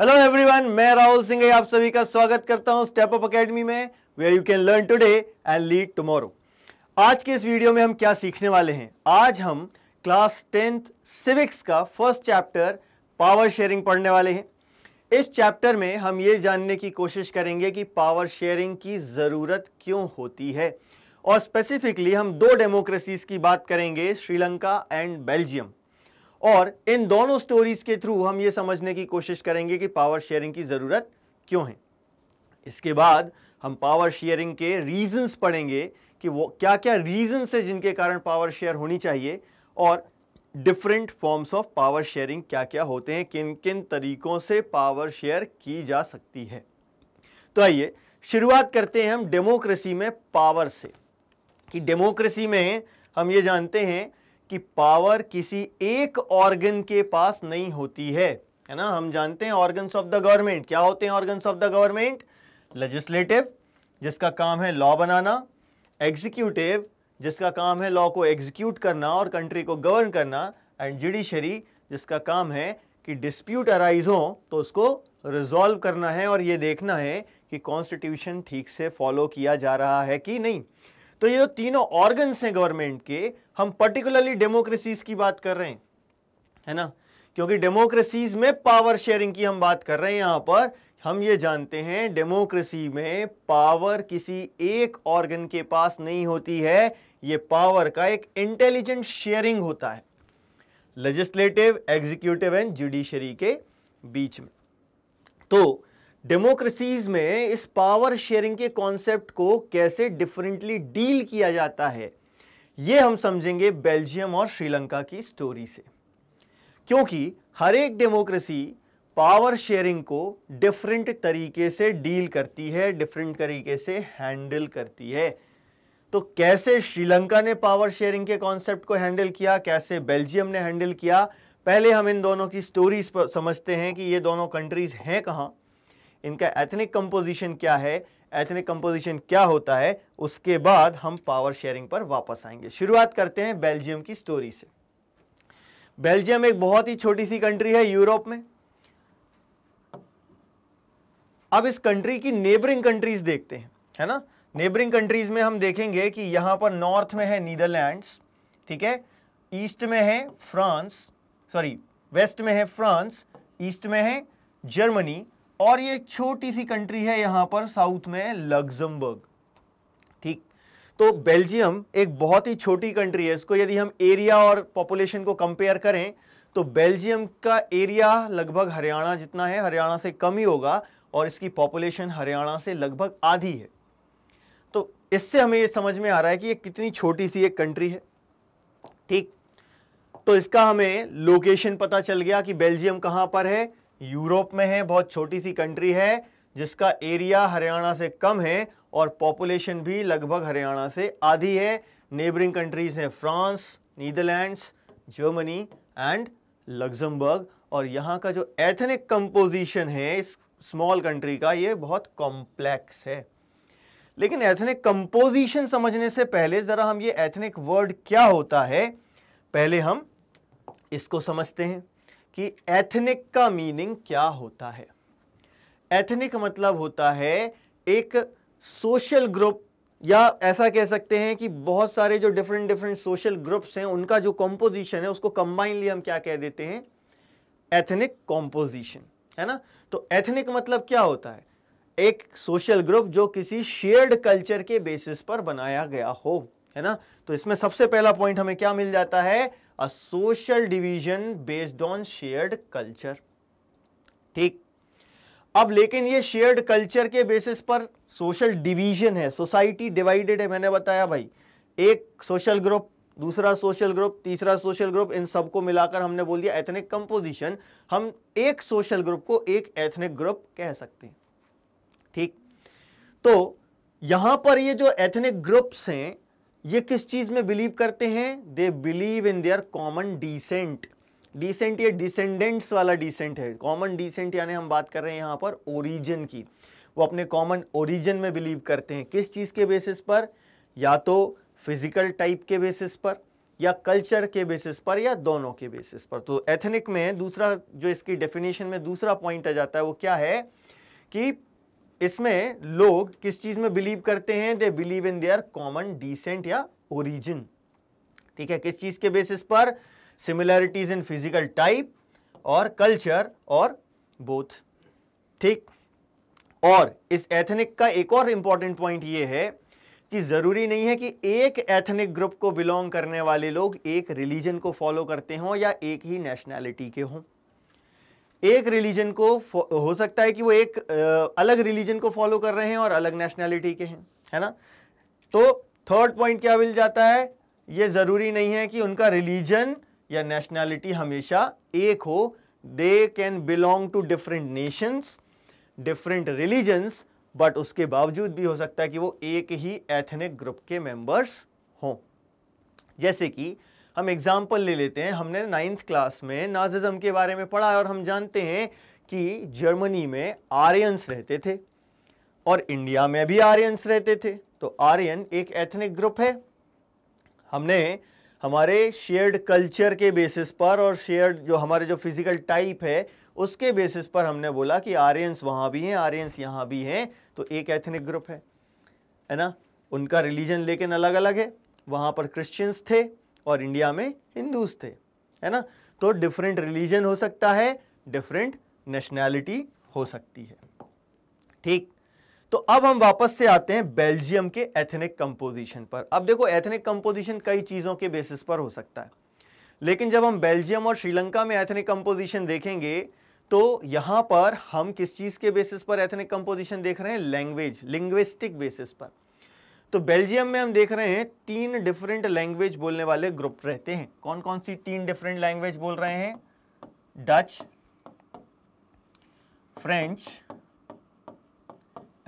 hello everyone मैं राहुल सिंह आप सभी का स्वागत करता हूं स्टेप अप एकेडमी में where you can learn today and lead tomorrow आज के इस वीडियो में हम क्या सीखने वाले हैं आज हम क्लास टेंथ सिविक्स का फर्स्ट चैप्टर पावर शेयरिंग पढ़ने वाले हैं इस चैप्टर में हम ये जानने की कोशिश करेंगे कि पावर शेयरिंग की ज़रूरत क्यों होती है और स्पेसिफिकली हम दो डेमोक्रेसीज़ की बात करेंगे श्रीलंका एंड बेल्जियम और इन दोनों स्टोरीज के थ्रू हम ये समझने की कोशिश करेंगे कि पावर शेयरिंग की ज़रूरत क्यों है इसके बाद हम पावर शेयरिंग के रीजंस पढ़ेंगे कि वो क्या क्या रीजंस है जिनके कारण पावर शेयर होनी चाहिए और different forms of power sharing क्या क्या होते हैं किन किन तरीकों से पावर शेयर की जा सकती है तो आइए शुरुआत करते हैं हम डेमोक्रेसी में पावर से कि डेमोक्रेसी में हम ये जानते हैं कि पावर किसी एक ऑर्गन के पास नहीं होती है है ना हम जानते हैं ऑर्गन्स ऑफ द गवर्नमेंट क्या होते हैं organs of the government legislative जिसका काम है लॉ बनाना एग्जीक्यूटिव जिसका काम है लॉ को एग्जीक्यूट करना और कंट्री को गवर्न करना एंड जुडिशरी जिसका काम है कि डिस्प्यूट अराइज हो तो उसको रिजॉल्व करना है और ये देखना है कि कॉन्स्टिट्यूशन ठीक से फॉलो किया जा रहा है कि नहीं तो ये जो तीनों ऑर्गन्स हैं गवर्नमेंट के हम पर्टिकुलरली डेमोक्रेसीज की बात कर रहे हैं है ना क्योंकि डेमोक्रेसीज में पावर शेयरिंग की हम बात कर रहे हैं यहां पर हम ये जानते हैं डेमोक्रेसी में पावर किसी एक ऑर्गन के पास नहीं होती है ये पावर का एक इंटेलिजेंट शेयरिंग होता है लेजिस्लेटिव एग्जीक्यूटिव एंड जुडिशरी के बीच में तो डेमोक्रेसीज में इस पावर शेयरिंग के कॉन्सेप्ट को कैसे डिफरेंटली डील किया जाता है ये हम समझेंगे बेल्जियम और श्रीलंका की स्टोरी से क्योंकि हर एक डेमोक्रेसी पावर शेयरिंग को डिफरेंट तरीके से डील करती है डिफरेंट तरीके से हैंडल करती है तो कैसे श्रीलंका ने पावर शेयरिंग के कॉन्सेप्ट को हैंडल किया कैसे बेल्जियम ने हैंडल किया पहले हम इन दोनों की स्टोरीज समझते हैं कि ये दोनों कंट्रीज हैं कहाँ इनका एथनिक कंपोजिशन क्या है एथनिक कंपोजिशन क्या होता है उसके बाद हम पावर शेयरिंग पर वापस आएंगे शुरुआत करते हैं बेल्जियम की स्टोरी से बेल्जियम एक बहुत ही छोटी सी कंट्री है यूरोप में अब इस कंट्री की नेबरिंग कंट्रीज देखते हैं है ना नेबरिंग कंट्रीज में हम देखेंगे कि यहां पर नॉर्थ में है नीदरलैंड्स ठीक है ईस्ट में है फ्रांस सॉरी वेस्ट में है फ्रांस ईस्ट में है जर्मनी और ये छोटी सी कंट्री है यहां पर साउथ में लग्जमबर्ग ठीक तो बेल्जियम एक बहुत ही छोटी कंट्री है इसको यदि हम एरिया और पॉपुलेशन को कंपेयर करें तो बेल्जियम का एरिया लगभग हरियाणा जितना है हरियाणा से कम ही होगा और इसकी पॉपुलेशन हरियाणा से लगभग आधी है तो इससे हमें ये समझ में आ रहा है कि ये कितनी छोटी सी एक कंट्री है ठीक तो इसका हमें लोकेशन पता चल गया कि बेल्जियम कहां पर है यूरोप में है बहुत छोटी सी कंट्री है जिसका एरिया हरियाणा से कम है और पॉपुलेशन भी लगभग हरियाणा से आधी है नेबरिंग कंट्रीज हैं France Netherlands Germany and Luxembourg और यहाँ का जो एथनिक कंपोजिशन है इस स्मॉल कंट्री का ये बहुत कॉम्प्लेक्स है लेकिन एथनिक कंपोजिशन समझने से पहले ज़रा हम ये एथनिक वर्ड क्या होता है पहले हम इसको समझते हैं कि एथनिक का मीनिंग क्या होता है एथनिक मतलब होता है एक सोशल ग्रुप या ऐसा कह सकते हैं कि बहुत सारे जो डिफरेंट डिफरेंट सोशल ग्रुप्स हैं उनका जो कॉम्पोजिशन है उसको कंबाइनली हम क्या कह देते हैं एथनिक कॉम्पोजिशन है ना तो एथनिक मतलब क्या होता है एक सोशल ग्रुप जो किसी शेयर्ड कल्चर के बेसिस पर बनाया गया हो है ना तो इसमें सबसे पहला पॉइंट हमें क्या मिल जाता है a social division based on shared culture ठीक अब लेकिन ये शेयर्ड कल्चर के बेसिस पर सोशल डिवीजन है सोसाइटी डिवाइडेड है मैंने बताया भाई एक सोशल ग्रुप दूसरा सोशल ग्रुप तीसरा सोशल ग्रुप इन सबको मिलाकर हमने बोल दिया एथनिक कंपोजिशन हम एक सोशल ग्रुप को एक एथनिक ग्रुप कह सकते हैं ठीक तो यहां पर ये जो एथनिक ग्रुप्स हैं ये किस चीज़ में बिलीव करते हैं they believe in their common descent descent ये डिसेंडेंट्स वाला डिसेंट है कॉमन डिसेंट यानी हम बात कर रहे हैं यहां पर ओरिजिन की वो अपने कॉमन ओरिजिन में बिलीव करते हैं किस चीज़ के बेसिस पर या तो फिजिकल टाइप के बेसिस पर या कल्चर के बेसिस पर या दोनों के बेसिस पर तो एथनिक में दूसरा जो इसकी डेफिनेशन में दूसरा पॉइंट आ जाता है वो क्या है कि इसमें लोग किस चीज़ में बिलीव करते हैं they believe in their common descent या ओरिजिन ठीक है किस चीज़ के बेसिस पर सिमिलैरिटीज इन फिजिकल टाइप और कल्चर और बोथ ठीक और इस एथनिक का एक और इंपॉर्टेंट पॉइंट ये है कि ज़रूरी नहीं है कि एक एथनिक ग्रुप को बिलोंग करने वाले लोग एक रिलीजन को फॉलो करते हों या एक ही नेशनैलिटी के हों एक रिलीजन को हो सकता है कि वो एक अलग रिलीजन को फॉलो कर रहे हैं और अलग नेशनैलिटी के हैं है ना तो थर्ड पॉइंट क्या मिल जाता है ये ज़रूरी नहीं है कि उनका रिलीजन या नेशनैलिटी हमेशा एक हो they can belong to different nations different religions but उसके बावजूद भी हो सकता है कि वो एक ही एथनिक ग्रुप के मेंबर्स हों जैसे कि हम एग्जाम्पल ले लेते हैं हमने नाइन्थ क्लास में नाजिज़म के बारे में पढ़ा है और हम जानते हैं कि जर्मनी में आर्यंस रहते थे और इंडिया में भी आर्यंस रहते थे तो आर्यन एक एथनिक ग्रुप है हमने हमारे शेयर्ड कल्चर के बेसिस पर और शेयर्ड जो हमारे जो फिजिकल टाइप है उसके बेसिस पर हमने बोला कि आर्यंस वहाँ भी हैं आर्यंस यहाँ भी हैं तो एक एथनिक ग्रुप है है ना उनका रिलीजन लेकिन अलग अलग है वहाँ पर क्रिश्चियंस थे और इंडिया में हिंदूज थे है ना तो डिफरेंट रिलीजन हो सकता है डिफरेंट नेशनैलिटी हो सकती है ठीक तो अब हम वापस से आते हैं बेल्जियम के एथनिक कंपोजिशन पर अब देखो एथनिक कंपोजिशन कई चीज़ों के बेसिस पर हो सकता है लेकिन जब हम बेल्जियम और श्रीलंका में एथनिक कंपोजिशन देखेंगे तो यहां पर हम किस चीज़ के बेसिस पर एथनिक कंपोजिशन देख रहे हैं लैंग्वेज लिंग्विस्टिक बेसिस पर तो बेल्जियम में हम देख रहे हैं तीन डिफरेंट लैंग्वेज बोलने वाले ग्रुप रहते हैं कौन कौन सी तीन डिफरेंट लैंग्वेज बोल रहे हैं डच फ्रेंच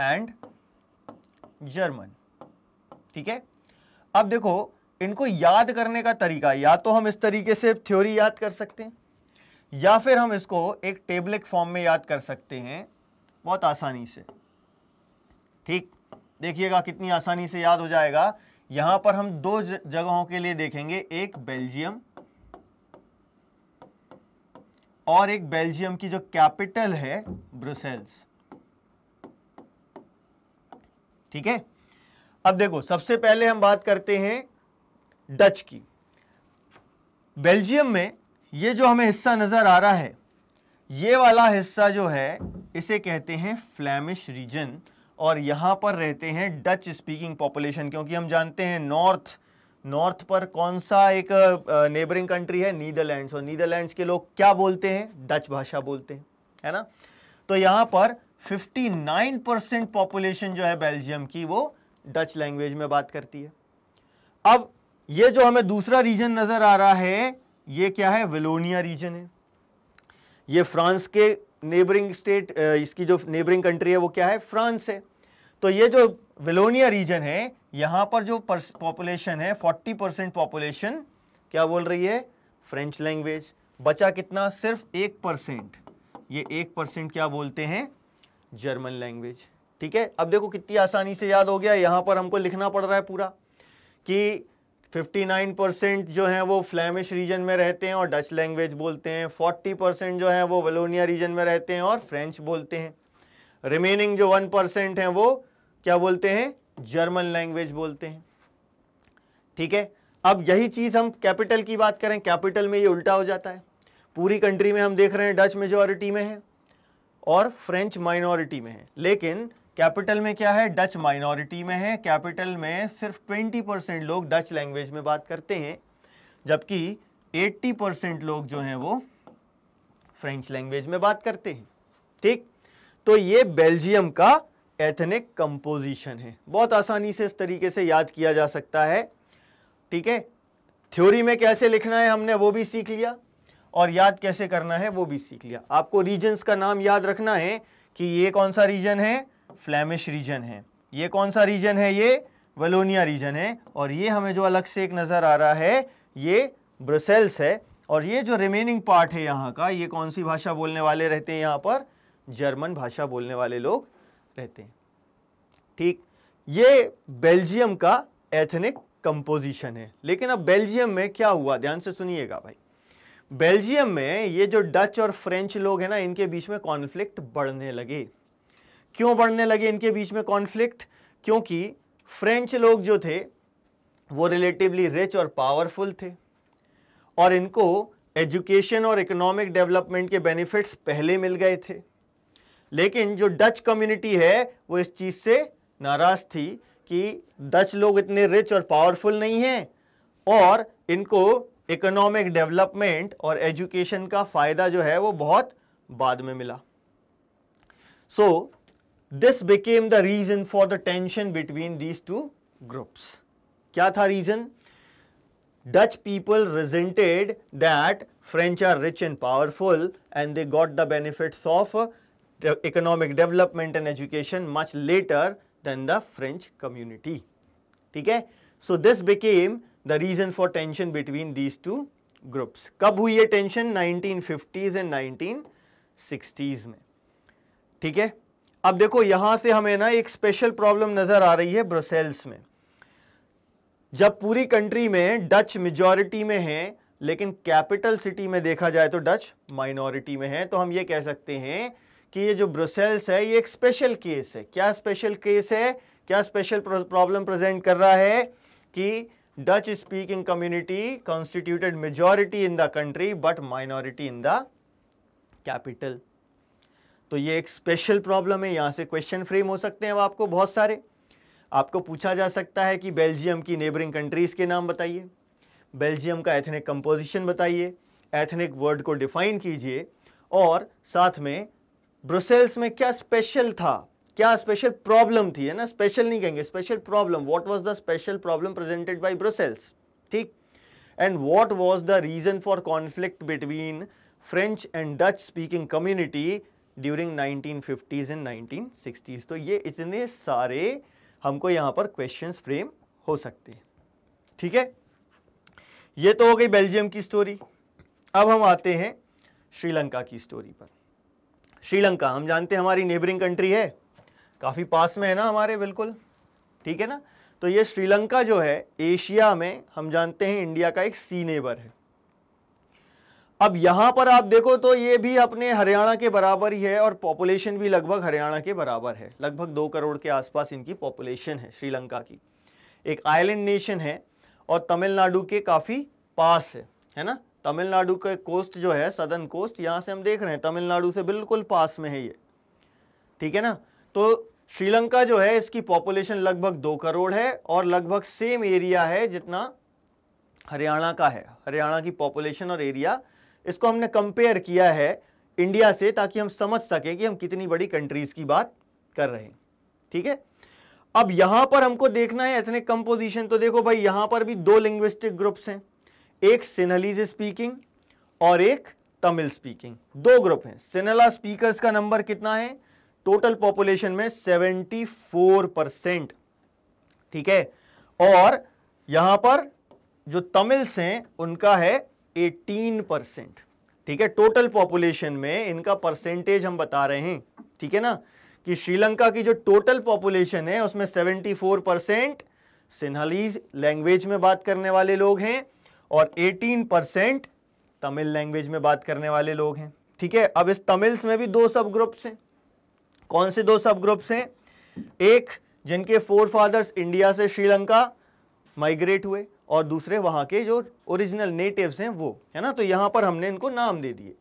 एंड जर्मन ठीक है अब देखो इनको याद करने का तरीका या तो हम इस तरीके से थ्योरी याद कर सकते हैं या फिर हम इसको एक टेबलेट फॉर्म में याद कर सकते हैं बहुत आसानी से ठीक देखिएगा कितनी आसानी से याद हो जाएगा यहां पर हम दो जगहों के लिए देखेंगे एक बेल्जियम और एक बेल्जियम की जो कैपिटल है ब्रुसेल्स ठीक है अब देखो सबसे पहले हम बात करते हैं डच की बेल्जियम में ये जो हमें हिस्सा नजर आ रहा है ये वाला हिस्सा जो है इसे कहते हैं फ्लैमिश रीजन और यहाँ पर रहते हैं डच स्पीकिंग पॉपुलेशन क्योंकि हम जानते हैं नॉर्थ नॉर्थ पर कौन सा एक नेबरिंग कंट्री है नीदरलैंड्स और नीदरलैंड्स के लोग क्या बोलते हैं डच भाषा बोलते हैं है ना तो यहाँ पर 59 परसेंट पॉपुलेशन जो है बेल्जियम की वो डच लैंग्वेज में बात करती है अब ये जो हमें दूसरा रीजन नज़र आ रहा है ये क्या है विलोनिया रीजन है ये फ्रांस के नेबरिंग स्टेट इसकी जो नेबरिंग कंट्री है वो क्या है फ्रांस है तो ये जो विलोनिया रीजन है यहाँ पर जो पॉपुलेशन है 40 परसेंट पॉपुलेशन क्या बोल रही है फ्रेंच लैंग्वेज बचा कितना सिर्फ एक परसेंट ये एक परसेंट क्या बोलते हैं जर्मन लैंग्वेज ठीक है अब देखो कितनी आसानी से याद हो गया यहाँ पर हमको लिखना पड़ रहा है पूरा कि 59 परसेंट जो है वो फ्लैमिश रीजन में रहते हैं और डच लैंग्वेज बोलते हैं 40 परसेंट जो है वो वेलोनिया रीजन में रहते हैं और फ्रेंच बोलते हैं रिमेनिंग जो वन परसेंट है वो क्या बोलते हैं जर्मन लैंग्वेज बोलते हैं ठीक है अब यही चीज हम कैपिटल की बात करें कैपिटल में ये उल्टा हो जाता है पूरी कंट्री में हम देख रहे हैं डच मेजोरिटी में है और फ्रेंच माइनॉरिटी में है लेकिन कैपिटल में क्या है डच माइनॉरिटी में है कैपिटल में सिर्फ 20 परसेंट लोग डच लैंग्वेज में बात करते हैं जबकि 80 परसेंट लोग जो हैं वो फ्रेंच लैंग्वेज में बात करते हैं ठीक तो ये बेल्जियम का एथनिक कंपोजिशन है बहुत आसानी से इस तरीके से याद किया जा सकता है ठीक है थ्योरी में कैसे लिखना है हमने वो भी सीख लिया और याद कैसे करना है वो भी सीख लिया आपको रीजन्स का नाम याद रखना है कि ये कौन सा रीजन है फ्लैमिश रीजन है ये कौन सा रीजन है ये वलोनिया रीजन है और ये हमें जो अलग से एक नज़र आ रहा है ये ब्रसेल्स है और ये जो रिमेनिंग पार्ट है यहाँ का ये कौन सी भाषा बोलने वाले रहते हैं यहाँ पर जर्मन भाषा बोलने वाले लोग रहते हैं ठीक ये बेल्जियम का एथनिक कंपोजिशन है लेकिन अब बेल्जियम में क्या हुआ ध्यान से सुनिएगा भाई बेल्जियम में ये जो डच और फ्रेंच लोग हैं ना इनके बीच में कॉन्फ्लिक्ट बढ़ने लगे क्यों बढ़ने लगे इनके बीच में कॉन्फ्लिक्ट क्योंकि फ्रेंच लोग जो थे वो रिलेटिवली रिच और पावरफुल थे और इनको एजुकेशन और इकोनॉमिक डेवलपमेंट के बेनिफिट्स पहले मिल गए थे लेकिन जो डच कम्युनिटी है वो इस चीज़ से नाराज़ थी कि डच लोग इतने रिच और पावरफुल नहीं हैं और इनको इकोनॉमिक डेवलपमेंट और एजुकेशन का फ़ायदा जो है वो बहुत बाद में मिला so this became the reason for the tension between these two groups क्या था reason Dutch people resented that French are rich and powerful and they got the benefits of economic development and education much later than the French community ठीक है so this became the reason for tension between these two groups कब हुई है tension 1950s and 1960s में ठीक है अब देखो यहां से हमें ना एक स्पेशल प्रॉब्लम नजर आ रही है ब्रसेल्स में जब पूरी कंट्री में डच मेजोरिटी में है लेकिन कैपिटल सिटी में देखा जाए तो डच माइनॉरिटी में है तो हम ये कह सकते हैं कि ये जो ब्रुसेल्स है ये एक स्पेशल केस है क्या स्पेशल केस है क्या स्पेशल प्रॉब्लम प्रेजेंट कर रहा है कि Dutch speaking community constituted majority in the country but minority in the capital तो ये एक स्पेशल प्रॉब्लम है यहाँ से क्वेश्चन फ्रेम हो सकते हैं अब आपको बहुत सारे आपको पूछा जा सकता है कि बेल्जियम की नेबरिंग कंट्रीज़ के नाम बताइए बेल्जियम का एथनिक कंपोजिशन बताइए एथनिक वर्ड को डिफाइन कीजिए और साथ में ब्रुसेल्स में क्या स्पेशल था क्या स्पेशल प्रॉब्लम थी है ना स्पेशल नहीं कहेंगे special problem what was the special problem presented by Brussels ठीक and what was the reason for conflict between French and Dutch speaking community during 1950s and 1960s तो ये इतने सारे हमको यहाँ पर क्वेश्चन फ्रेम हो सकते हैं ठीक है ये तो हो गई बेल्जियम की स्टोरी अब हम आते हैं श्रीलंका की स्टोरी पर श्रीलंका हम जानते हैं हमारी नेबरिंग कंट्री है काफ़ी पास में है ना हमारे बिल्कुल ठीक है ना तो ये श्रीलंका जो है एशिया में हम जानते हैं इंडिया का एक सी नेबर है अब यहाँ पर आप देखो तो ये भी अपने हरियाणा के बराबर ही है और पॉपुलेशन भी लगभग हरियाणा के बराबर है लगभग दो करोड़ के आसपास इनकी पॉपुलेशन है श्रीलंका की एक आइलैंड नेशन है और तमिलनाडु के काफ़ी पास है है ना तमिलनाडु के कोस्ट जो है सदर्न कोस्ट यहाँ से हम देख रहे हैं तमिलनाडु से बिल्कुल पास में है ये ठीक है ना तो श्रीलंका जो है इसकी पॉपुलेशन लगभग दो करोड़ है और लगभग सेम एरिया है जितना हरियाणा का है हरियाणा की पॉपुलेशन और एरिया इसको हमने कंपेयर किया है इंडिया से ताकि हम समझ सकें कि हम कितनी बड़ी कंट्रीज की बात कर रहे हैं ठीक है अब यहां पर हमको देखना है एथनिक कंपोजिशन तो देखो भाई यहां पर भी दो लिंग्विस्टिक ग्रुप्स हैं एक सिन्हलीज स्पीकिंग और एक तमिल स्पीकिंग दो ग्रुप हैं सिनला स्पीकर्स का नंबर कितना है टोटल पॉपुलेशन में 74 परसेंट ठीक है और यहां पर जो तमिल्स हैं उनका है 18 परसेंट ठीक है टोटल पॉपुलेशन में इनका परसेंटेज हम बता रहे हैं ठीक है ना कि श्रीलंका की जो टोटल पॉपुलेशन है उसमें 74 परसेंट सिन्हलीज लैंग्वेज में बात करने वाले लोग हैं और 18 परसेंट तमिल लैंग्वेज में बात करने वाले लोग हैं ठीक है अब इस तमिल्स में भी दो सब ग्रुप्स हैं कौन से दो सब ग्रुप्स हैं एक जिनके फोर फादर्स इंडिया से श्रीलंका माइग्रेट हुए और दूसरे वहां के जो ओरिजिनल नेटिव्स हैं वो है ना तो यहां पर हमने इनको नाम दे दिए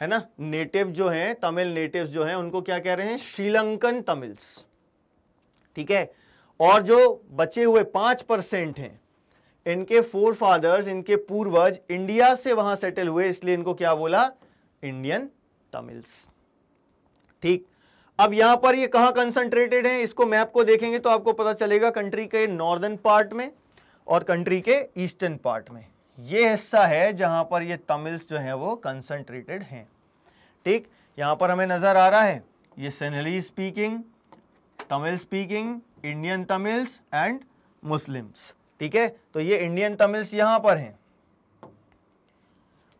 है ना नेटिव जो हैं तमिल नेटिव्स जो हैं उनको क्या कह रहे हैं श्रीलंकन तमिल्स ठीक है और जो बचे हुए पांच परसेंट हैं इनके फोर फादर्स इनके पूर्वज इंडिया से वहां सेटल हुए इसलिए इनको क्या बोला इंडियन तमिल्स ठीक अब यहां पर ये कहां कंसंट्रेटेड है इसको मैप को देखेंगे तो आपको पता चलेगा कंट्री के नॉर्दर्न पार्ट में और कंट्री के ईस्टर्न पार्ट में ये हिस्सा है जहां पर ये तमिल्स जो है वो कंसंट्रेटेड हैं ठीक यहां पर हमें नज़र आ रहा है ये Sinhala speaking Tamil speaking Indian Tamils and Muslims ठीक है तो ये इंडियन तमिल्स यहां पर हैं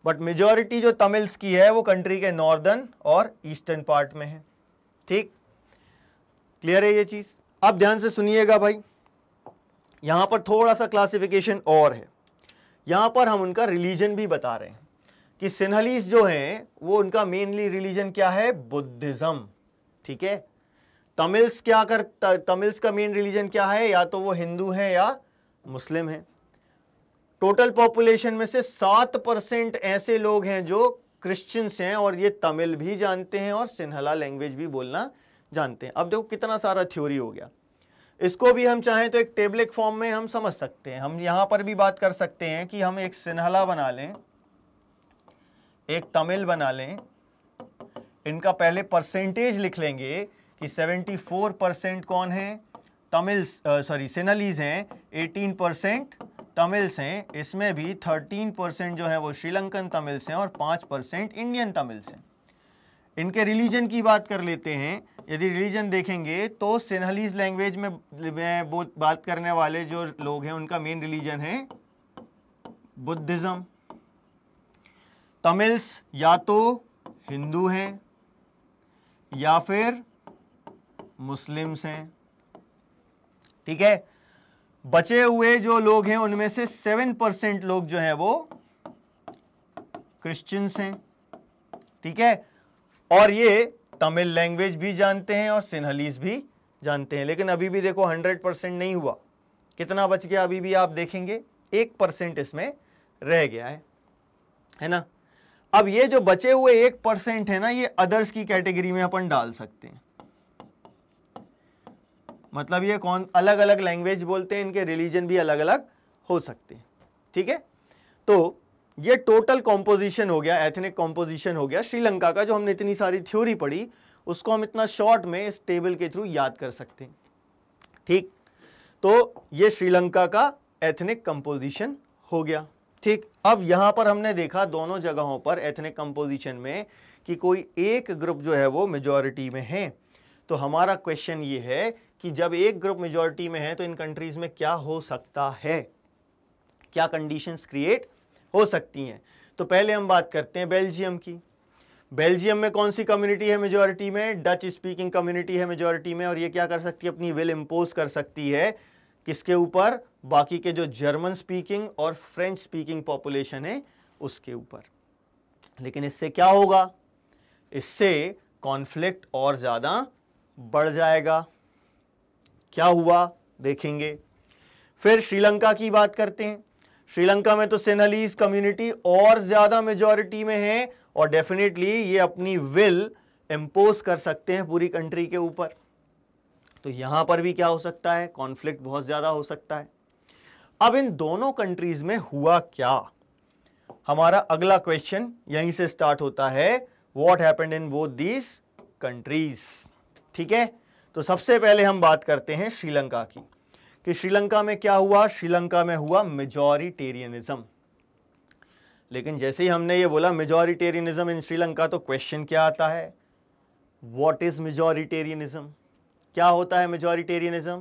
बट मेजोरिटी जो तमिल्स की है वो कंट्री के नॉर्दर्न और ईस्टर्न पार्ट में है ठीक क्लियर है ये चीज अब ध्यान से सुनिएगा भाई यहां पर थोड़ा सा क्लासिफिकेशन और है यहां पर हम उनका रिलीजन भी बता रहे हैं कि सिन्हलीस जो हैं वो उनका मेनली रिलीजन क्या है बुद्धिज्म ठीक है तमिल्स क्या कर तमिल्स का मेन रिलीजन क्या है या तो वो हिंदू हैं या मुस्लिम हैं टोटल पॉपुलेशन में से सात परसेंट ऐसे लोग हैं जो क्रिश्चियंस हैं और ये तमिल भी जानते हैं और सिन्हला लैंग्वेज भी बोलना जानते हैं अब देखो कितना सारा थ्योरी हो गया इसको भी हम चाहें तो एक टेबलेट फॉर्म में हम समझ सकते हैं हम यहाँ पर भी बात कर सकते हैं कि हम एक सिन्हला बना लें एक तमिल बना लें इनका पहले परसेंटेज लिख लेंगे कि 74 परसेंट कौन है तमिल्स सॉरी सेनालीज हैं 18 परसेंट तमिल्स हैं इसमें भी 13 परसेंट जो है वो श्रीलंकन तमिल्स हैं और 5 परसेंट इंडियन तमिल्स हैं इनके रिलीजन की बात कर लेते हैं यदि रिलीजन देखेंगे तो सिन्हलीज लैंग्वेज में बात करने वाले जो लोग हैं उनका मेन रिलीजन है बुद्धिज़्म तमिल्स या तो हिंदू हैं या फिर मुस्लिम्स हैं ठीक है बचे हुए जो लोग हैं उनमें से सेवन परसेंट लोग जो हैं वो क्रिश्चियंस हैं ठीक है और ये तमिल लैंग्वेज भी जानते हैं और सिन्हलीस भी जानते हैं लेकिन अभी भी देखो हंड्रेड परसेंट नहीं हुआ कितना बच गया अभी भी आप देखेंगे एक परसेंट इसमें रह गया है है ना अब ये जो बचे हुए एक परसेंट है ना ये अदर्स की कैटेगरी में अपन डाल सकते हैं मतलब ये कौन अलग अलग लैंग्वेज बोलते हैं इनके रिलीजन भी अलग अलग हो सकते हैं ठीक है तो ये टोटल कॉम्पोजिशन हो गया एथनिक कॉम्पोजिशन हो गया श्रीलंका का जो हमने इतनी सारी थ्योरी पढ़ी उसको हम इतना शॉर्ट में इस टेबल के थ्रू याद कर सकते हैं ठीक तो ये श्रीलंका का एथनिक कंपोजिशन हो गया ठीक अब यहां पर हमने देखा दोनों जगहों पर एथनिक कंपोजिशन में कि कोई एक ग्रुप जो है वो मेजॉरिटी में है तो हमारा क्वेश्चन ये है कि जब एक ग्रुप मेजोरिटी में है तो इन कंट्रीज़ में क्या हो सकता है क्या कंडीशंस क्रिएट हो सकती हैं तो पहले हम बात करते हैं बेल्जियम की बेल्जियम में कौन सी कम्युनिटी है मेजोरिटी में डच स्पीकिंग कम्युनिटी है मेजोरिटी में और ये क्या कर सकती है अपनी विल इम्पोज कर सकती है किसके ऊपर बाकी के जो जर्मन स्पीकिंग और फ्रेंच स्पीकिंग पॉपुलेशन है उसके ऊपर लेकिन इससे क्या होगा इससे कॉन्फ्लिक्ट और ज़्यादा बढ़ जाएगा क्या हुआ देखेंगे फिर श्रीलंका की बात करते हैं श्रीलंका में तो सिन्हलीज कम्युनिटी और ज्यादा मेजोरिटी में है और डेफिनेटली ये अपनी विल इम्पोज कर सकते हैं पूरी कंट्री के ऊपर तो यहां पर भी क्या हो सकता है कॉन्फ्लिक्ट बहुत ज्यादा हो सकता है अब इन दोनों कंट्रीज में हुआ क्या हमारा अगला क्वेश्चन यहीं से स्टार्ट होता है what happened in both these countries ठीक है तो सबसे पहले हम बात करते हैं श्रीलंका की कि श्रीलंका में क्या हुआ श्रीलंका में हुआ मेजोरिटेरियनिज्म लेकिन जैसे ही हमने ये बोला मेजोरिटेरियनिज्म इन श्रीलंका तो क्वेश्चन क्या आता है व्हाट इज मेजोरिटेरियनिज्म क्या होता है मेजोरिटेरियनिज्म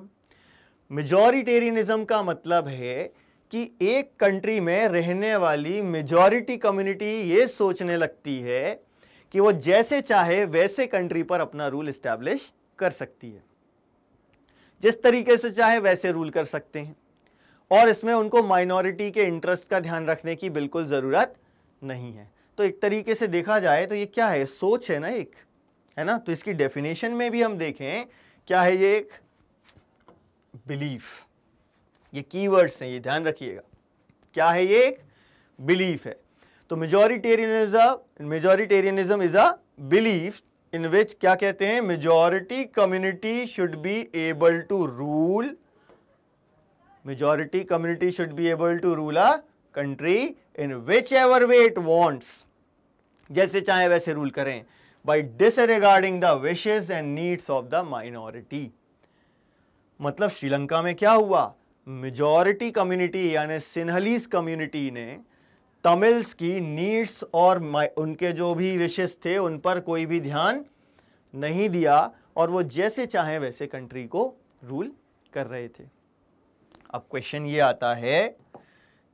मेजोरिटेरियनिज्म का मतलब है कि एक कंट्री में रहने वाली मेजॉरिटी कम्युनिटी ये सोचने लगती है कि वो जैसे चाहे वैसे कंट्री पर अपना रूल इस्टेब्लिश कर सकती है जिस तरीके से चाहे वैसे रूल कर सकते हैं और इसमें उनको माइनॉरिटी के इंटरेस्ट का ध्यान रखने की बिल्कुल ज़रूरत नहीं है तो एक तरीके से देखा जाए तो ये क्या है सोच है ना एक है ना तो इसकी डेफिनेशन में भी हम देखें क्या है ये एक बिलीफ ये कीवर्ड्स हैं ये ध्यान रखिएगा क्या है ये एक बिलीफ है तो majoritarianism majoritarianism is a belief in which क्या कहते हैं majority community should be able to rule majority community should be able to rule a country in which ever way it wants जैसे चाहे वैसे रूल करें by disregarding the wishes and needs of the minority मतलब श्रीलंका में क्या हुआ majority community यानी Sinhalese community ने तमिल्स की नीड्स और उनके जो भी विशेष थे उन पर कोई भी ध्यान नहीं दिया और वो जैसे चाहें वैसे कंट्री को रूल कर रहे थे अब क्वेश्चन ये आता है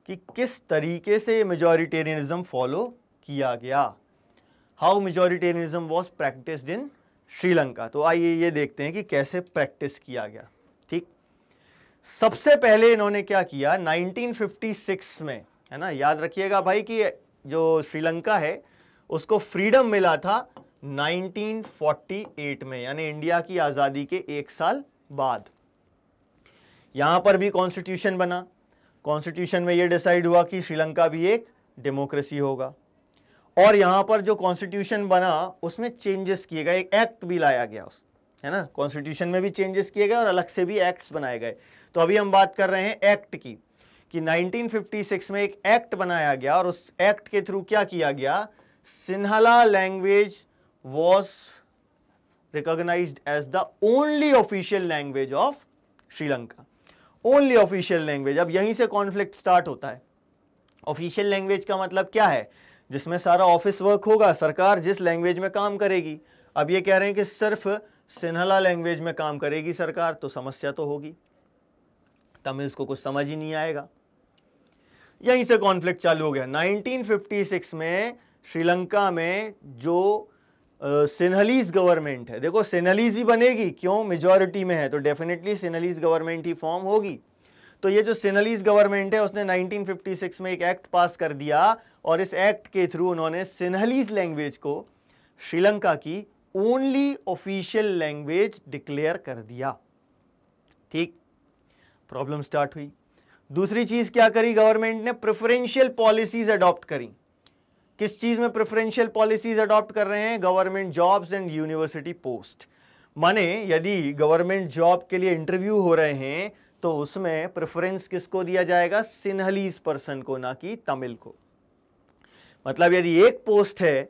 कि किस तरीके से मेजोरिटेरियनिज्म फॉलो किया गया how majoritarianism was practice in Sri Lanka तो आइए ये देखते हैं कि कैसे प्रैक्टिस किया गया ठीक सबसे पहले इन्होंने क्या किया 1956 में है ना याद रखिएगा भाई कि जो श्रीलंका है उसको फ्रीडम मिला था 1948 में यानी इंडिया की आज़ादी के एक साल बाद यहां पर भी कॉन्स्टिट्यूशन बना कॉन्स्टिट्यूशन में यह डिसाइड हुआ कि श्रीलंका भी एक डेमोक्रेसी होगा और यहां पर जो कॉन्स्टिट्यूशन बना उसमें चेंजेस किए गए एक एक्ट भी लाया गया उस है ना कॉन्स्टिट्यूशन में भी चेंजेस किए गए और अलग से भी एक्ट्स बनाए गए तो अभी हम बात कर रहे हैं एक्ट की कि 1956 में एक एक्ट बनाया गया और उस एक्ट के थ्रू क्या किया गया Sinhala language was recognise as the only official language of Sri Lanka only official language अब यहीं से कॉन्फ्लिक्ट स्टार्ट होता है ऑफिशियल लैंग्वेज का मतलब क्या है जिसमें सारा ऑफिस वर्क होगा सरकार जिस लैंग्वेज में काम करेगी अब ये कह रहे हैं कि सिर्फ सिन्हला लैंग्वेज में काम करेगी सरकार तो समस्या तो होगी तमिल्स को कुछ समझ ही नहीं आएगा यहीं से कॉन्फ्लिक्ट चालू हो गया 1956 में श्रीलंका में जो सिन्हलीज uh, गवर्नमेंट है देखो सिन्हलीज ही बनेगी क्यों मेजोरिटी में है तो डेफिनेटली सिन्हलीज गवर्नमेंट ही फॉर्म होगी तो ये जो सिन्हलीज गवर्नमेंट है उसने 1956 में एक एक्ट पास कर दिया और इस एक्ट के थ्रू उन्होंने सिन्हलीज लैंग्वेज को श्रीलंका की ओनली ऑफिशियल लैंग्वेज डिक्लेयर कर दिया ठीक प्रॉब्लम स्टार्ट हुई दूसरी चीज़ क्या करी गवर्नमेंट ने प्रेफरेंशियल पॉलिसीज अडॉप्ट करी किस चीज़ में प्रेफरेंशियल पॉलिसीज अडॉप्ट कर रहे हैं government jobs and university post माने यदि गवर्नमेंट जॉब के लिए इंटरव्यू हो रहे हैं तो उसमें प्रेफरेंस किसको दिया जाएगा सिन्हलीज पर्सन को ना कि तमिल को मतलब यदि एक पोस्ट है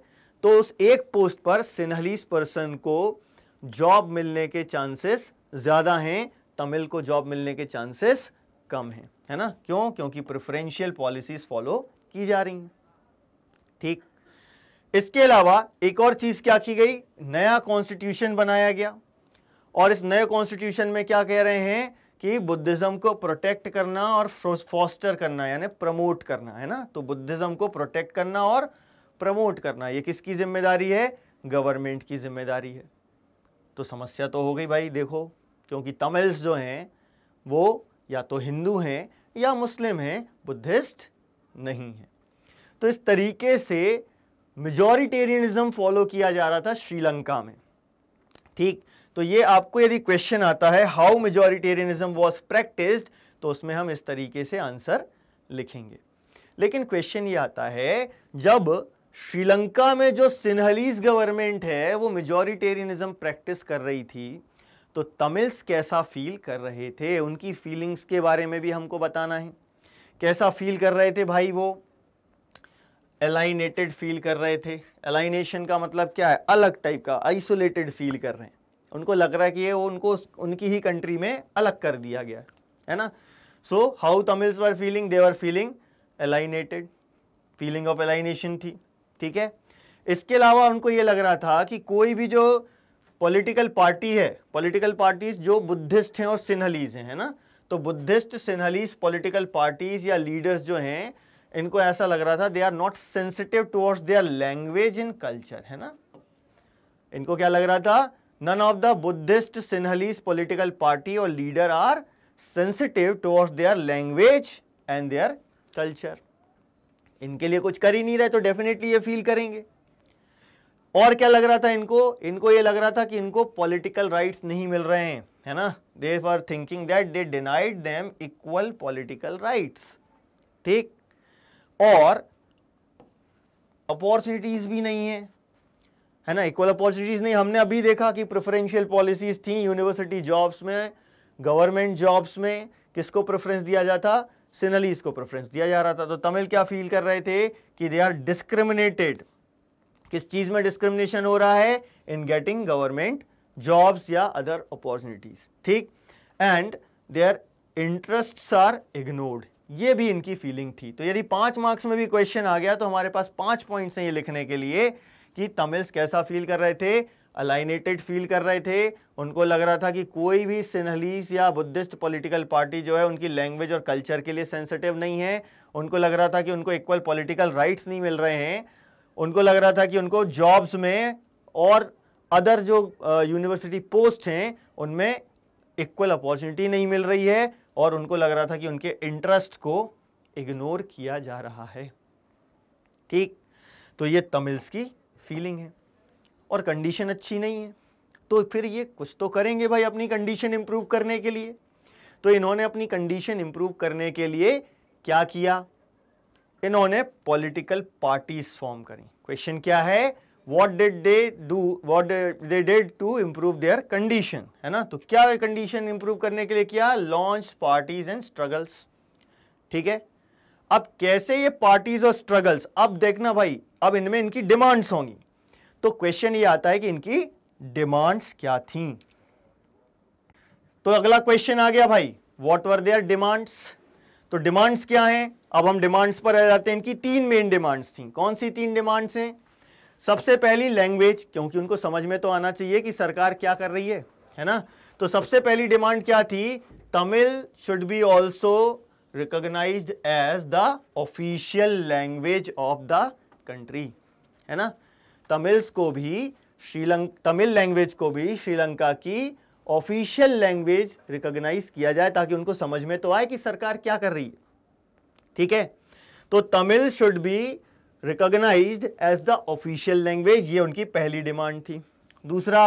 तो उस एक पोस्ट पर सिन्हलीज पर्सन को जॉब मिलने के चांसेस ज़्यादा हैं तमिल को जॉब मिलने के चांसेस कम है है ना क्यों क्योंकि प्रेफरेंशियल पॉलिसीज फॉलो की जा रही हैं ठीक इसके अलावा एक और चीज़ क्या की गई नया कॉन्स्टिट्यूशन बनाया गया और इस नए कॉन्स्टिट्यूशन में क्या कह रहे हैं कि बुद्धिज़्म को प्रोटेक्ट करना और फॉस्टर करना यानी प्रमोट करना है ना तो बुद्धिज़्म को प्रोटेक्ट करना और प्रमोट करना ये किसकी जिम्मेदारी है गवर्नमेंट की जिम्मेदारी है तो समस्या तो हो गई भाई देखो क्योंकि तमिल्स जो हैं वो या तो हिंदू हैं या मुस्लिम हैं बुद्धिस्ट नहीं हैं तो इस तरीके से मेजोरिटेरियनिज्म फॉलो किया जा रहा था श्रीलंका में ठीक तो ये आपको यदि क्वेश्चन आता है हाउ मेजोरिटेरियनिज्म वॉज प्रैक्टिस्ड तो उसमें हम इस तरीके से आंसर लिखेंगे लेकिन क्वेश्चन ये आता है जब श्रीलंका में जो सिन्हलीज गवर्नमेंट है वो मेजोरिटेरियनिज्म प्रैक्टिस कर रही थी तो तमिल्स कैसा फील कर रहे थे उनकी फीलिंग्स के बारे में भी हमको बताना है कैसा फील कर रहे थे भाई वो एलाइनेटेड फील कर रहे थे एलाइनेशन का मतलब क्या है अलग टाइप का आइसोलेटेड फील कर रहे हैं उनको लग रहा है कि ये उनको उनकी ही कंट्री में अलग कर दिया गया है ना so how Tamils were feeling they were feeling alienated feeling of alienation थी ठीक है इसके अलावा उनको ये लग रहा था कि कोई भी जो पॉलिटिकल पार्टी है पॉलिटिकल पार्टीज जो बुद्धिस्ट हैं और सिन्हलीज हैं है ना तो बुद्धिस्ट सिन्हलीज पॉलिटिकल पार्टीज या लीडर्स जो हैं इनको ऐसा लग रहा था they are not sensitive towards their language in culture है ना इनको क्या लग रहा था none of the Buddhist Sinhalese political party और leader are sensitive towards their language and their culture इनके लिए कुछ कर ही नहीं रहे तो डेफिनेटली ये फील करेंगे और क्या लग रहा था इनको इनको ये लग रहा था कि इनको पॉलिटिकल राइट्स नहीं मिल रहे हैं है ना they are thinking that they denied them equal political rights ठीक और अपॉर्चुनिटीज भी नहीं है है ना इक्वल अपॉर्चुनिटीज नहीं हमने अभी देखा कि प्रेफरेंशियल पॉलिसीज थी यूनिवर्सिटी जॉब्स में गवर्नमेंट जॉब्स में किसको प्रेफरेंस दिया जाता सिनलीज को प्रेफरेंस दिया जा रहा था तो तमिल क्या फील कर रहे थे कि दे आर डिस्क्रिमिनेटेड किस चीज़ में डिस्क्रिमिनेशन हो रहा है इन गेटिंग गवर्नमेंट जॉब्स या अदर अपॉर्चुनिटीज ठीक and their interest are ignored ये भी इनकी फीलिंग थी तो यदि पांच मार्क्स में भी क्वेश्चन आ गया तो हमारे पास पांच पॉइंट्स हैं ये लिखने के लिए कि तमिल्स कैसा फील कर रहे थे अलाइनेटेड फील कर रहे थे उनको लग रहा था कि कोई भी सिन्हलीस या बुद्धिस्ट पॉलिटिकल पार्टी जो है उनकी लैंग्वेज और कल्चर के लिए सेंसिटिव नहीं है उनको लग रहा था कि उनको इक्वल पॉलिटिकल राइट्स नहीं मिल रहे हैं उनको लग रहा था कि उनको जॉब्स में और अदर जो यूनिवर्सिटी पोस्ट हैं उनमें इक्वल अपॉर्चुनिटी नहीं मिल रही है और उनको लग रहा था कि उनके इंटरेस्ट को इग्नोर किया जा रहा है ठीक तो ये तमिल्स की फीलिंग है और कंडीशन अच्छी नहीं है तो फिर ये कुछ तो करेंगे भाई अपनी कंडीशन इंप्रूव करने के लिए तो इन्होंने अपनी कंडीशन इंप्रूव करने के लिए क्या किया इन्होंने पॉलिटिकल पार्टीज फॉर्म करी क्वेश्चन क्या है what did they do what they did to improve their condition है ना तो क्या कंडीशन इंप्रूव करने के लिए किया लॉन्च पार्टीज एंड स्ट्रगल्स ठीक है अब कैसे ये पार्टीज और स्ट्रगल्स अब देखना भाई अब इनमें इनकी डिमांड्स होंगी तो क्वेश्चन ये आता है कि इनकी डिमांड्स क्या थी तो अगला क्वेश्चन आ गया भाई वॉट वर देयर डिमांड्स तो डिमांड्स क्या हैं अब हम डिमांड्स पर आ जाते हैं इनकी तीन मेन डिमांड्स थी कौन सी तीन डिमांड्स हैं सबसे पहली लैंग्वेज क्योंकि उनको समझ में तो आना चाहिए कि सरकार क्या कर रही है है ना तो सबसे पहली डिमांड क्या थी Tamil should be also recognise as the official language of the country है ना तमिल्स को भी श्रीलंका तमिल लैंग्वेज को भी श्रीलंका की ऑफिशियल लैंग्वेज रिकॉग्नाइज किया जाए ताकि उनको समझ में तो आए कि सरकार क्या कर रही है ठीक है तो Tamil should be recognise as the official language ये उनकी पहली डिमांड थी दूसरा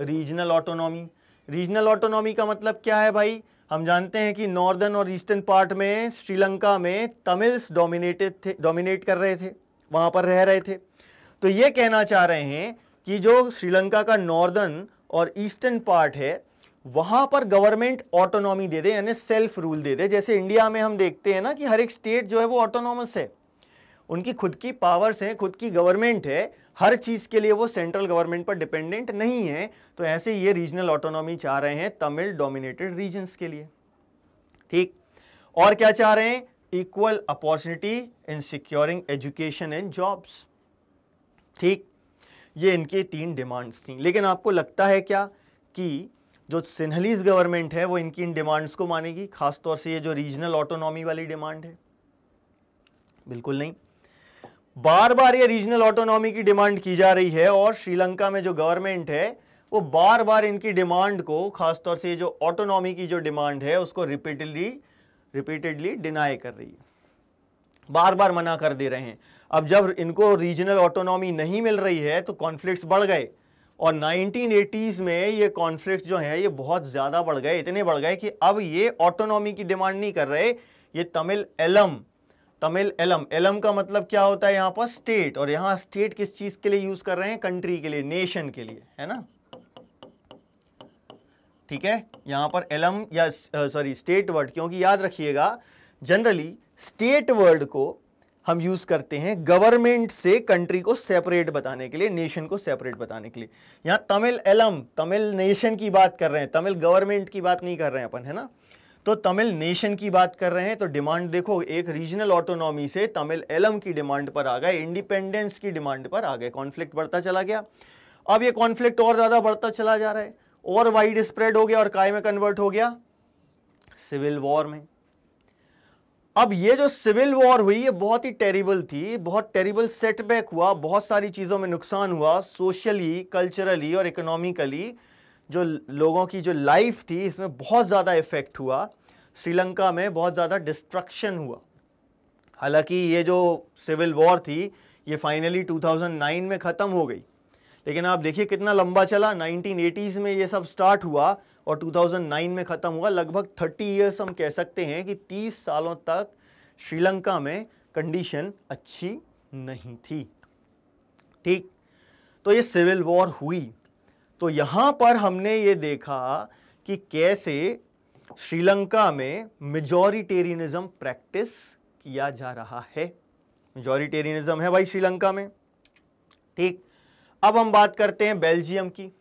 रीजनल ऑटोनॉमी रीजनल ऑटोनॉमी का मतलब क्या है भाई हम जानते हैं कि नॉर्दर्न और ईस्टर्न पार्ट में श्रीलंका में तमिल्स डोमिनेटेड थे डोमिनेट कर रहे थे वहां पर रह रहे थे तो ये कहना चाह रहे हैं कि जो श्रीलंका का नॉर्दर्न और ईस्टर्न पार्ट है वहाँ पर गवर्नमेंट ऑटोनॉमी दे दे यानी सेल्फ रूल दे दे जैसे इंडिया में हम देखते हैं ना कि हर एक स्टेट जो है वो ऑटोनॉमस है उनकी खुद की पावर्स हैं खुद की गवर्नमेंट है हर चीज़ के लिए वो सेंट्रल गवर्नमेंट पर डिपेंडेंट नहीं है तो ऐसे ये रीजनल ऑटोनॉमी चाह रहे हैं तमिल डोमिनेटेड रीजन्स के लिए ठीक और क्या चाह रहे हैं equal opportunity in securing education and jobs ठीक ये इनकी तीन डिमांड्स थी लेकिन आपको लगता है क्या कि जो सिन्हलीज गवर्नमेंट है वो इनकी इन डिमांड्स को मानेगी खासतौर से ये जो रीजनल ऑटोनॉमी वाली डिमांड है बिल्कुल नहीं बार बार ये रीजनल ऑटोनॉमी की डिमांड की जा रही है और श्रीलंका में जो गवर्नमेंट है वो बार बार इनकी डिमांड को खासतौर से ये जो ऑटोनॉमी की जो डिमांड है उसको रिपीटेडली रिपीटेडली डिनाई कर रही है बार बार मना कर दे रहे हैं अब जब इनको रीजनल ऑटोनॉमी नहीं मिल रही है तो कॉन्फ्लिक्ट्स बढ़ गए और 1980s में ये कॉन्फ्लिक्ट जो हैं ये बहुत ज़्यादा बढ़ गए इतने बढ़ गए कि अब ये ऑटोनॉमी की डिमांड नहीं कर रहे ये तमिल एलम तमिल एलम एलम का मतलब क्या होता है यहाँ पर स्टेट और यहाँ स्टेट किस चीज़ के लिए यूज़ कर रहे हैं कंट्री के लिए नेशन के लिए है ना ठीक है यहाँ पर एलम या सॉरी स्टेट वर्ड क्योंकि याद रखिएगा जनरली स्टेट वर्ड को हम यूज़ करते हैं गवर्नमेंट से कंट्री को सेपरेट बताने के लिए नेशन को सेपरेट बताने के लिए यहां तमिल एलम तमिल नेशन की बात कर रहे हैं तमिल गवर्नमेंट की बात नहीं कर रहे हैं अपन है ना तो तमिल नेशन की बात कर रहे हैं तो डिमांड देखो एक रीजनल ऑटोनॉमी से तमिल एलम की डिमांड पर आ गए इंडिपेंडेंस की डिमांड पर आ गए कॉन्फ्लिक्ट बढ़ता चला गया अब ये कॉन्फ्लिक्ट और ज़्यादा बढ़ता चला जा रहा है और वाइड स्प्रेड हो गया और काय में कन्वर्ट हो गया सिविल वॉर में अब ये जो सिविल वॉर हुई ये बहुत ही टेरिबल थी बहुत टेरिबल सेटबैक हुआ बहुत सारी चीज़ों में नुकसान हुआ सोशली कल्चरली और इकोनॉमिकली जो लोगों की जो लाइफ थी इसमें बहुत ज़्यादा इफ़ेक्ट हुआ श्रीलंका में बहुत ज़्यादा डिस्ट्रक्शन हुआ हालांकि ये जो सिविल वॉर थी ये फाइनली 2009 में ख़त्म हो गई लेकिन आप देखिए कितना लंबा चला 1980s में ये सब स्टार्ट हुआ और 2009 में ख़त्म हुआ लगभग 30 इयर्स हम कह सकते हैं कि 30 सालों तक श्रीलंका में कंडीशन अच्छी नहीं थी ठीक तो ये सिविल वॉर हुई तो यहाँ पर हमने ये देखा कि कैसे श्रीलंका में मेजोरिटेरियनिज्म प्रैक्टिस किया जा रहा है मेजोरिटेरियनिज्म है भाई श्रीलंका में ठीक अब हम बात करते हैं बेल्जियम की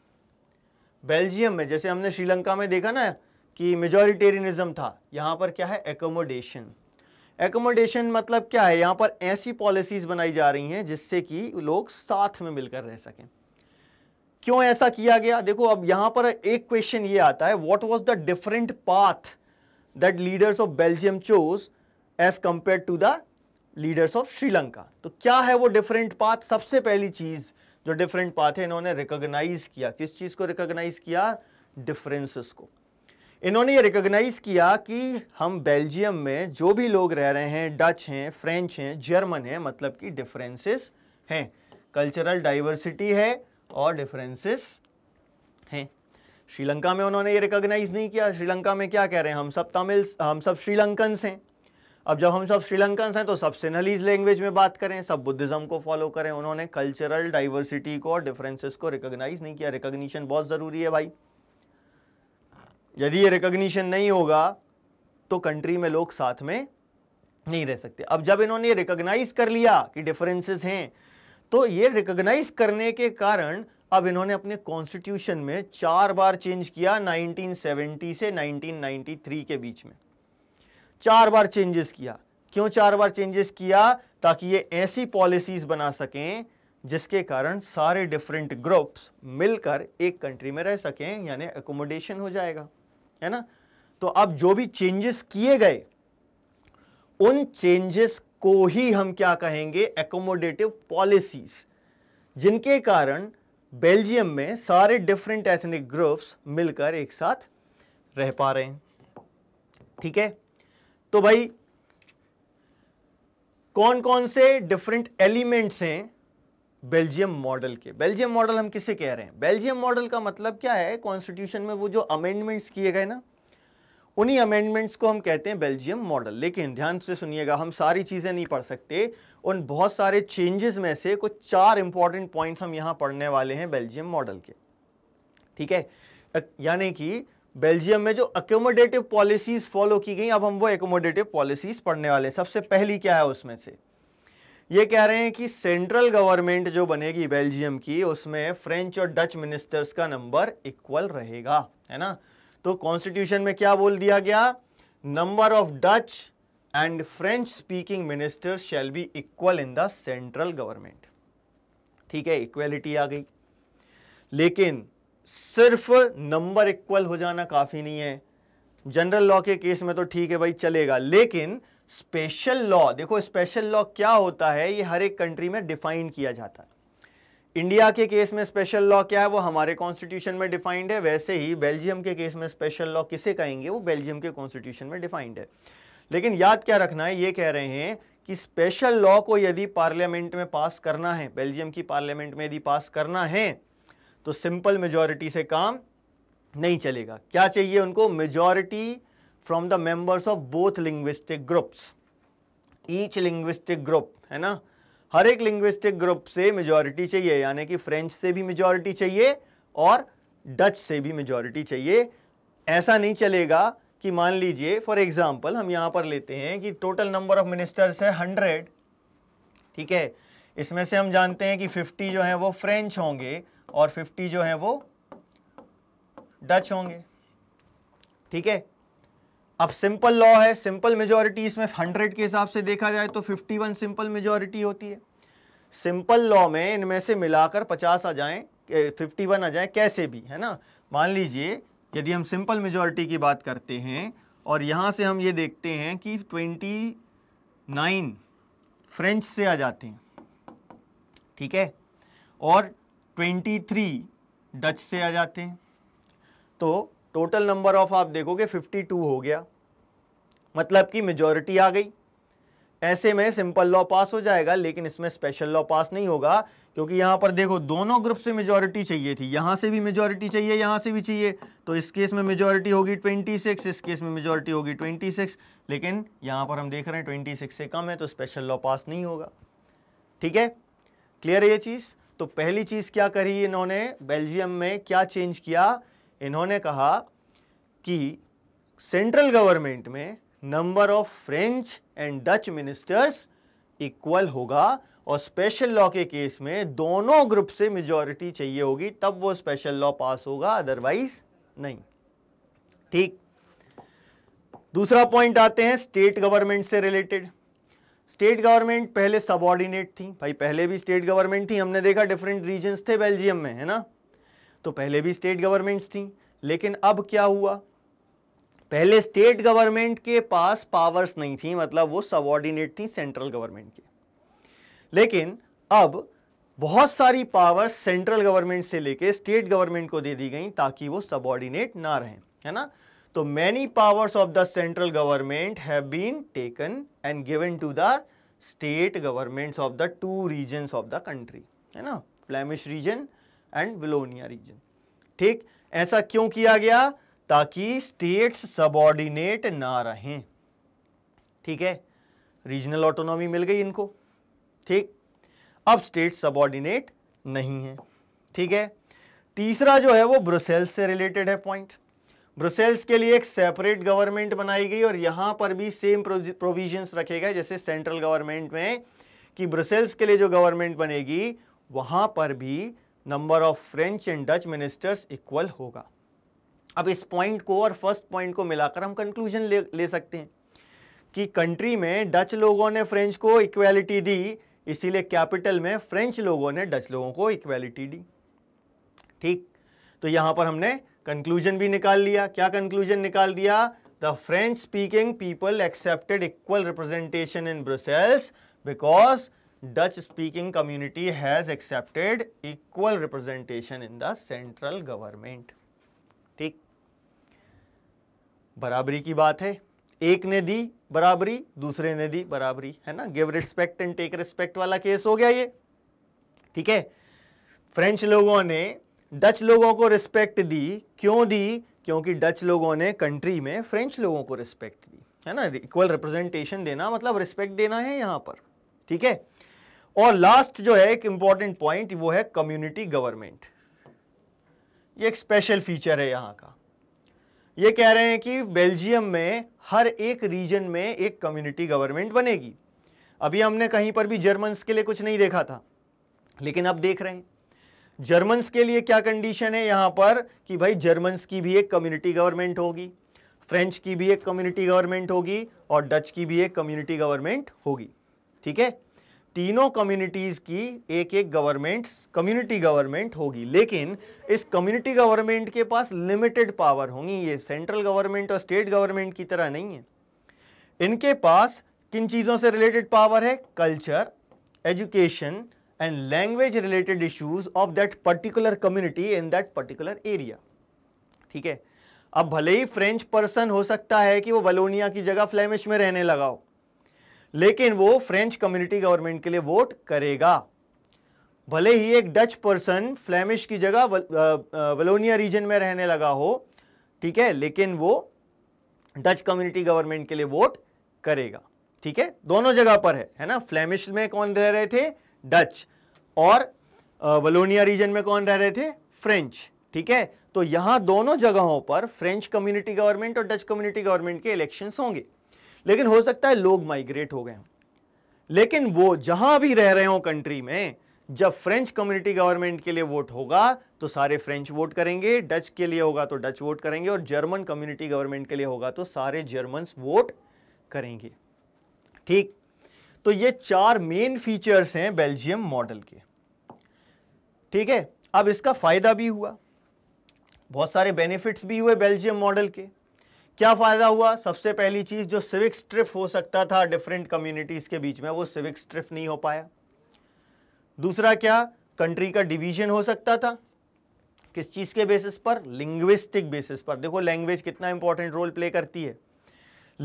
बेल्जियम में जैसे हमने श्रीलंका में देखा ना कि मेजोरिटेरियनिज्म था यहाँ पर क्या है एकोमोडेशन एकोमोडेशन मतलब क्या है यहाँ पर ऐसी पॉलिसीज़ बनाई जा रही हैं जिससे कि लोग साथ में मिलकर रह सकें क्यों ऐसा किया गया देखो अब यहाँ पर एक क्वेश्चन ये आता है what was the different path that leaders of Belgium chose as compare to the leaders of Sri Lanka तो क्या है वो डिफरेंट पाथ सबसे पहली चीज़ जो डिफरेंट पाथ है इन्होंने रिकोगनाइज किया किस चीज़ को रिकोगनाइज किया डिफरेंसेस को इन्होंने ये रिकोगनाइज किया कि हम बेल्जियम में जो भी लोग रह रहे हैं डच हैं फ्रेंच हैं जर्मन हैं मतलब कि डिफरेंसेस हैं कल्चरल डाइवर्सिटी है और डिफरेंसेस हैं श्रीलंका में उन्होंने ये रिकोगनाइज नहीं किया श्रीलंका में क्या कह रहे हैं हम सब तमिल्स हम सब श्रीलंकन हैं अब जब हम सब श्रीलंकन हैं तो सब सिनलीज लैंग्वेज में बात करें सब बुद्धिज्म को फॉलो करें उन्होंने कल्चरल डाइवर्सिटी को और डिफरेंसेस को रिकॉग्नाइज नहीं किया रिकॉग्निशन बहुत ज़रूरी है भाई यदि ये रिकॉग्निशन नहीं होगा तो कंट्री में लोग साथ में नहीं रह सकते अब जब इन्होंने ये कर लिया कि डिफरेंसेस हैं तो ये रिकोगनाइज करने के कारण अब इन्होंने अपने कॉन्स्टिट्यूशन में चार बार चेंज किया 1970 से 1993 के बीच में चार बार चेंजेस किया क्यों चार बार चेंजेस किया ताकि ये ऐसी पॉलिसीज बना सकें जिसके कारण सारे डिफरेंट ग्रुप्स मिलकर एक कंट्री में रह सकें यानी एकोमोडेशन हो जाएगा है ना तो अब जो भी चेंजेस किए गए उन चेंजेस को ही हम क्या कहेंगे एकोमोडेटिव पॉलिसीज जिनके कारण बेल्जियम में सारे डिफरेंट एथनिक ग्रुप्स मिलकर एक साथ रह पा रहे हैं ठीक है तो भाई कौन कौन से डिफरेंट एलिमेंट्स हैं बेल्जियम मॉडल के बेल्जियम मॉडल हम किसे कह रहे हैं बेल्जियम मॉडल का मतलब क्या है कॉन्स्टिट्यूशन में वो जो अमेंडमेंट्स किए गए ना उन्हीं अमेंडमेंट्स को हम कहते हैं बेल्जियम मॉडल लेकिन ध्यान से सुनिएगा हम सारी चीज़ें नहीं पढ़ सकते उन बहुत सारे चेंजेस में से कुछ चार इंपॉर्टेंट पॉइंट्स हम यहाँ पढ़ने वाले हैं बेल्जियम मॉडल के ठीक है यानी कि बेल्जियम में जो एकोमोडेटिव पॉलिसीज फॉलो की गई अब हम वो एकोमोडेटिव पॉलिसीज पढ़ने वाले हैं सबसे पहली क्या है उसमें से ये कह रहे हैं कि सेंट्रल गवर्नमेंट जो बनेगी बेल्जियम की उसमें फ्रेंच और डच मिनिस्टर्स का नंबर इक्वल रहेगा है ना तो कॉन्स्टिट्यूशन में क्या बोल दिया गया number of Dutch and French speaking ministers shall be equal in the central government ठीक है इक्वेलिटी आ गई लेकिन सिर्फ नंबर इक्वल हो जाना काफ़ी नहीं है जनरल लॉ के केस में तो ठीक है भाई चलेगा लेकिन स्पेशल लॉ देखो स्पेशल लॉ क्या होता है ये हर एक कंट्री में डिफाइन किया जाता है इंडिया के केस में स्पेशल लॉ क्या है वो हमारे कॉन्स्टिट्यूशन में डिफाइंड है वैसे ही बेल्जियम के केस में स्पेशल लॉ किसे कहेंगे वो बेल्जियम के कॉन्स्टिट्यूशन में डिफाइंड है लेकिन याद क्या रखना है ये कह रहे हैं कि स्पेशल लॉ को यदि पार्लियामेंट में पास करना है बेल्जियम की पार्लियामेंट में यदि पास करना है तो सिंपल मेजोरिटी से काम नहीं चलेगा क्या चाहिए उनको majority from the members of both linguistic groups each linguistic group है ना हर एक लिंग्विस्टिक ग्रुप से मेजॉरिटी चाहिए यानी कि फ्रेंच से भी मेजॉरिटी चाहिए और डच से भी मेजोरिटी चाहिए ऐसा नहीं चलेगा कि मान लीजिए फॉर एग्जाम्पल हम यहां पर लेते हैं कि टोटल नंबर ऑफ मिनिस्टर्स है हंड्रेड ठीक है इसमें से हम जानते हैं कि फिफ्टी जो है वो फ्रेंच होंगे और 50 जो है वो डच होंगे ठीक है अब सिंपल लॉ है सिंपल मेजोरिटी इसमें 100 के हिसाब से देखा जाए तो 51 सिंपल मेजोरिटी होती है सिंपल लॉ में इनमें से मिलाकर 50 आ जाए 51 आ जाए कैसे भी है ना मान लीजिए यदि हम सिंपल मेजोरिटी की बात करते हैं और यहां से हम ये देखते हैं कि 29 फ्रेंच से आ जाते हैं ठीक है और ट्वेंटी थ्री डच से आ जाते हैं तो टोटल नंबर ऑफ आप देखोगे फिफ्टी टू हो गया मतलब कि मेजोरिटी आ गई ऐसे में सिंपल लॉ पास हो जाएगा लेकिन इसमें स्पेशल लॉ पास नहीं होगा क्योंकि यहां पर देखो दोनों ग्रुप से मेजोरिटी चाहिए थी यहां से भी मेजोरिटी चाहिए यहां से भी चाहिए तो इस केस में मेजोरिटी होगी 26 इस केस में मेजोरिटी होगी 26 लेकिन यहां पर हम देख रहे हैं 26 से कम है तो स्पेशल लॉ पास नहीं होगा ठीक है क्लियर है ये चीज़ तो पहली चीज़ क्या करी इन्होंने बेल्जियम में क्या चेंज किया इन्होंने कहा कि सेंट्रल गवर्नमेंट में number of French and Dutch ministers equal होगा और स्पेशल लॉ के केस में दोनों ग्रुप से मेजॉरिटी चाहिए होगी तब वो स्पेशल लॉ पास होगा अदरवाइज नहीं ठीक दूसरा पॉइंट आते हैं स्टेट गवर्नमेंट से रिलेटेड स्टेट गवर्नमेंट पहले सबॉर्डिनेट थी भाई पहले भी स्टेट गवर्नमेंट थी हमने देखा डिफरेंट रीजन्स थे बेल्जियम में है ना तो पहले भी स्टेट गवर्नमेंट्स थी लेकिन अब क्या हुआ पहले स्टेट गवर्नमेंट के पास पावर्स नहीं थी मतलब वो सबॉर्डिनेट थी सेंट्रल गवर्नमेंट के लेकिन अब बहुत सारी पावर्स सेंट्रल गवर्नमेंट से लेके स्टेट गवर्नमेंट को दे दी गई ताकि वो सबॉर्डिनेट ना रहें है ना तो many powers of the central government have been taken and given to the state governments of the two regions of the country है ना Flemish region and Wallonia region ठीक ऐसा क्यों किया गया ताकि स्टेट्स सबॉर्डिनेट ना रहें ठीक है रीजनल ऑटोनॉमी मिल गई इनको ठीक अब स्टेट सबॉर्डिनेट नहीं है ठीक है तीसरा जो है वो ब्रुसेल्स से रिलेटेड है पॉइंट ब्रुसेल्स के लिए एक सेपरेट गवर्नमेंट बनाई गई और यहाँ पर भी सेम प्रोविजंस रखे गए जैसे सेंट्रल गवर्नमेंट में कि ब्रुसेल्स के लिए जो गवर्नमेंट बनेगी वहाँ पर भी number of French and Dutch ministers equal होगा अब इस पॉइंट को और फर्स्ट पॉइंट को मिलाकर हम कंक्लूजन ले, ले सकते हैं कि कंट्री में डच लोगों ने फ्रेंच को इक्वेलिटी दी इसीलिए कैपिटल में फ्रेंच लोगों ने डच लोगों को इक्वेलिटी दी ठीक तो यहाँ पर हमने कंक्लूजन भी निकाल लिया क्या कंक्लूजन निकाल दिया the French speaking people accepted equal representation in Brussels because Dutch speaking community has accepted equal representation in the central government ठीक बराबरी की बात है एक ने दी बराबरी दूसरे ने दी बराबरी है ना give respect and take respect वाला केस हो गया ये ठीक है फ्रेंच लोगों ने डच लोगों को रिस्पेक्ट दी क्यों दी क्योंकि डच लोगों ने कंट्री में फ्रेंच लोगों को रिस्पेक्ट दी है ना इक्वल रिप्रेजेंटेशन देना मतलब रिस्पेक्ट देना है यहां पर ठीक है और लास्ट जो है एक इंपॉर्टेंट पॉइंट वो है कम्युनिटी गवर्नमेंट ये एक स्पेशल फीचर है यहां का ये कह रहे हैं कि बेल्जियम में हर एक रीजन में एक कम्युनिटी गवर्नमेंट बनेगी अभी हमने कहीं पर भी जर्मन्स के लिए कुछ नहीं देखा था लेकिन अब देख रहे हैं जर्मन्स के लिए क्या कंडीशन है यहाँ पर कि भाई जर्मन्स की भी एक कम्युनिटी गवर्नमेंट होगी फ्रेंच की भी एक कम्युनिटी गवर्नमेंट होगी और डच की भी एक कम्युनिटी गवर्नमेंट होगी ठीक है तीनों कम्युनिटीज़ की एक एक गवर्नमेंट कम्युनिटी गवर्नमेंट होगी लेकिन इस कम्युनिटी गवर्नमेंट के पास लिमिटेड पावर होंगी ये सेंट्रल गवर्नमेंट और स्टेट गवर्नमेंट की तरह नहीं है इनके पास किन चीज़ों से रिलेटेड पावर है culture education and language related issues of that particular community in that particular area ठीक है अब भले ही फ्रेंच पर्सन हो सकता है कि वो वलोनिया की जगह फ्लेमिश में रहने लगा हो लेकिन वो फ्रेंच कम्युनिटी गवर्नमेंट के लिए वोट करेगा भले ही एक डच पर्सन फ्लेमिश की जगह वलोनिया रीजन में रहने लगा हो ठीक है लेकिन वो डच कम्युनिटी गवर्नमेंट के लिए वोट करेगा ठीक है दोनों जगह पर है है ना फ्लेमिश में कौन रह रहे थे डच और वलोनिया रीजन में कौन रह रहे थे फ्रेंच ठीक है तो यहां दोनों जगहों पर फ्रेंच कम्युनिटी गवर्नमेंट और डच कम्युनिटी गवर्नमेंट के इलेक्शन होंगे लेकिन हो सकता है लोग माइग्रेट हो गए हों लेकिन वो जहां भी रह रहे हों कंट्री में जब फ्रेंच कम्युनिटी गवर्नमेंट के लिए वोट होगा तो सारे फ्रेंच वोट करेंगे डच के लिए होगा तो डच वोट करेंगे और जर्मन कम्युनिटी गवर्नमेंट के लिए होगा तो सारे जर्मन वोट करेंगे ठीक तो ये चार मेन फीचर्स हैं बेल्जियम मॉडल के ठीक है अब इसका फायदा भी हुआ बहुत सारे बेनिफिट्स भी हुए बेल्जियम मॉडल के क्या फ़ायदा हुआ सबसे पहली चीज़ जो सिविक स्ट्रिप हो सकता था डिफरेंट कम्युनिटीज़ के बीच में वो सिविक स्ट्रिप नहीं हो पाया दूसरा क्या कंट्री का डिवीजन हो सकता था किस चीज़ के बेसिस पर लिंग्विस्टिक बेसिस पर देखो लैंग्वेज कितना इंपॉर्टेंट रोल प्ले करती है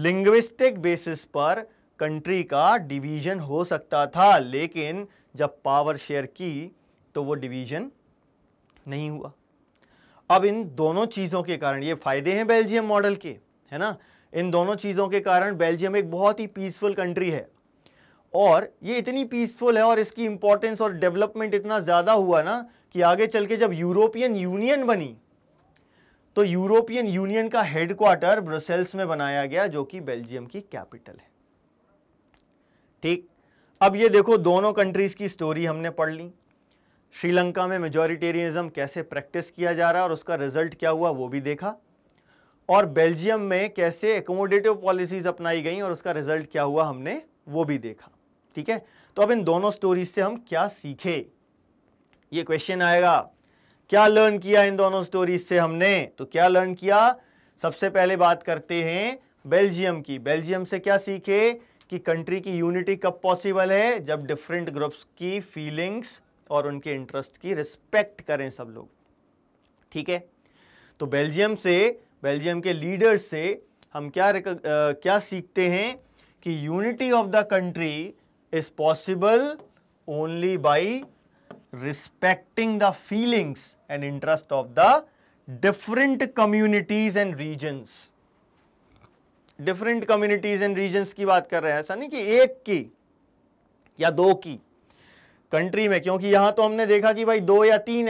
लिंग्विस्टिक बेसिस पर कंट्री का डिवीजन हो सकता था लेकिन जब पावर शेयर की तो वो डिवीजन नहीं हुआ अब इन दोनों चीज़ों के कारण ये फ़ायदे हैं बेल्जियम मॉडल के है ना इन दोनों चीज़ों के कारण बेल्जियम एक बहुत ही पीसफुल कंट्री है और ये इतनी पीसफुल है और इसकी इम्पोर्टेंस और डेवलपमेंट इतना ज़्यादा हुआ ना कि आगे चल के जब यूरोपियन यूनियन बनी तो यूरोपियन यूनियन का हेडक्वार्टर ब्रसेल्स में बनाया गया जो कि बेल्जियम की कैपिटल है ठीक अब ये देखो दोनों कंट्रीज़ की स्टोरी हमने पढ़ ली श्रीलंका में मेजोरिटेरियनिज्म कैसे प्रैक्टिस किया जा रहा है और उसका रिजल्ट क्या हुआ वो भी देखा और बेल्जियम में कैसे एकोमोडेटिव पॉलिसीज़ अपनाई गई और उसका रिजल्ट क्या हुआ हमने वो भी देखा ठीक है तो अब इन दोनों स्टोरीज से हम क्या सीखे ये क्वेश्चन आएगा क्या लर्न किया इन दोनों स्टोरीज से हमने तो क्या लर्न किया सबसे पहले बात करते हैं बेल्जियम की बेल्जियम से क्या सीखे कि कंट्री की यूनिटी कब पॉसिबल है जब डिफरेंट ग्रुप्स की फीलिंग्स और उनके इंटरेस्ट की रिस्पेक्ट करें सब लोग ठीक है तो बेल्जियम से बेल्जियम के लीडर्स से हम क्या आ, क्या सीखते हैं कि unity of the country is possible only by respecting the feelings and interest of the different communities and regions different communities and regions की बात कर रहे हैं ऐसा नहीं कि एक की या दो की कंट्री में क्योंकि यहां तो हमने देखा कि भाई दो या तीन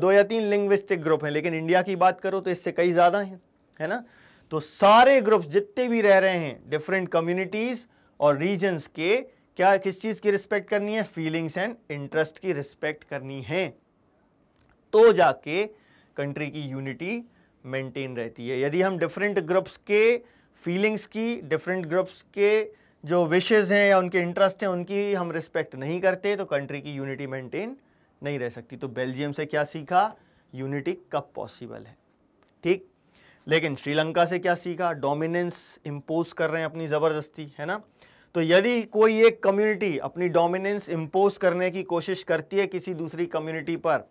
दो या तीन लिंग्विस्टिक ग्रुप हैं लेकिन इंडिया की बात करो तो इससे कई ज़्यादा हैं है ना तो सारे ग्रुप्स जितने भी रह रहे हैं डिफरेंट कम्युनिटीज़ और रीजन्स के क्या किस चीज़ की रिस्पेक्ट करनी है फीलिंग्स एंड इंटरेस्ट की रिस्पेक्ट करनी है तो जाके कंट्री की यूनिटी मेंटेन रहती है यदि हम डिफरेंट ग्रुप्स के फीलिंग्स की डिफरेंट ग्रुप्स के जो विशेज़ हैं या उनके इंटरेस्ट हैं उनकी हम रिस्पेक्ट नहीं करते तो कंट्री की यूनिटी मेंटेन नहीं रह सकती तो बेल्जियम से क्या सीखा यूनिटी कब पॉसिबल है ठीक लेकिन श्रीलंका से क्या सीखा डोमिनेंस इम्पोज कर रहे हैं अपनी ज़बरदस्ती है ना तो यदि कोई एक कम्युनिटी अपनी डोमिनेंस इम्पोज करने की कोशिश करती है किसी दूसरी कम्युनिटी पर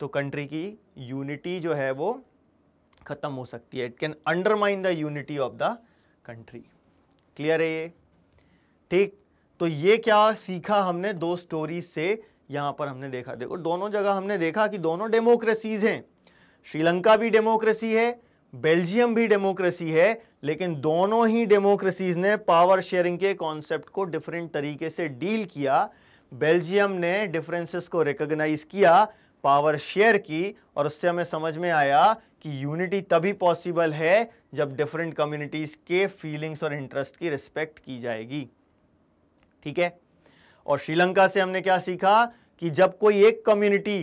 तो कंट्री की यूनिटी जो है वो ख़त्म हो सकती है it can undermine the unity of the country clear है ये ठीक तो ये क्या सीखा हमने दो स्टोरी से यहां पर हमने देखा देखो दोनों जगह हमने देखा कि दोनों डेमोक्रेसीज हैं श्रीलंका भी डेमोक्रेसी है बेल्जियम भी डेमोक्रेसी है लेकिन दोनों ही डेमोक्रेसीज ने पावर शेयरिंग के कॉन्सेप्ट को डिफरेंट तरीके से डील किया बेल्जियम ने डिफरेंसेस को रिकॉग्नाइज किया पावर शेयर की और उससे हमें समझ में आया कि यूनिटी तभी पॉसिबल है जब डिफरेंट कम्युनिटीज़ के फीलिंग्स और इंटरेस्ट की रिस्पेक्ट की जाएगी ठीक है और श्रीलंका से हमने क्या सीखा कि जब कोई एक कम्युनिटी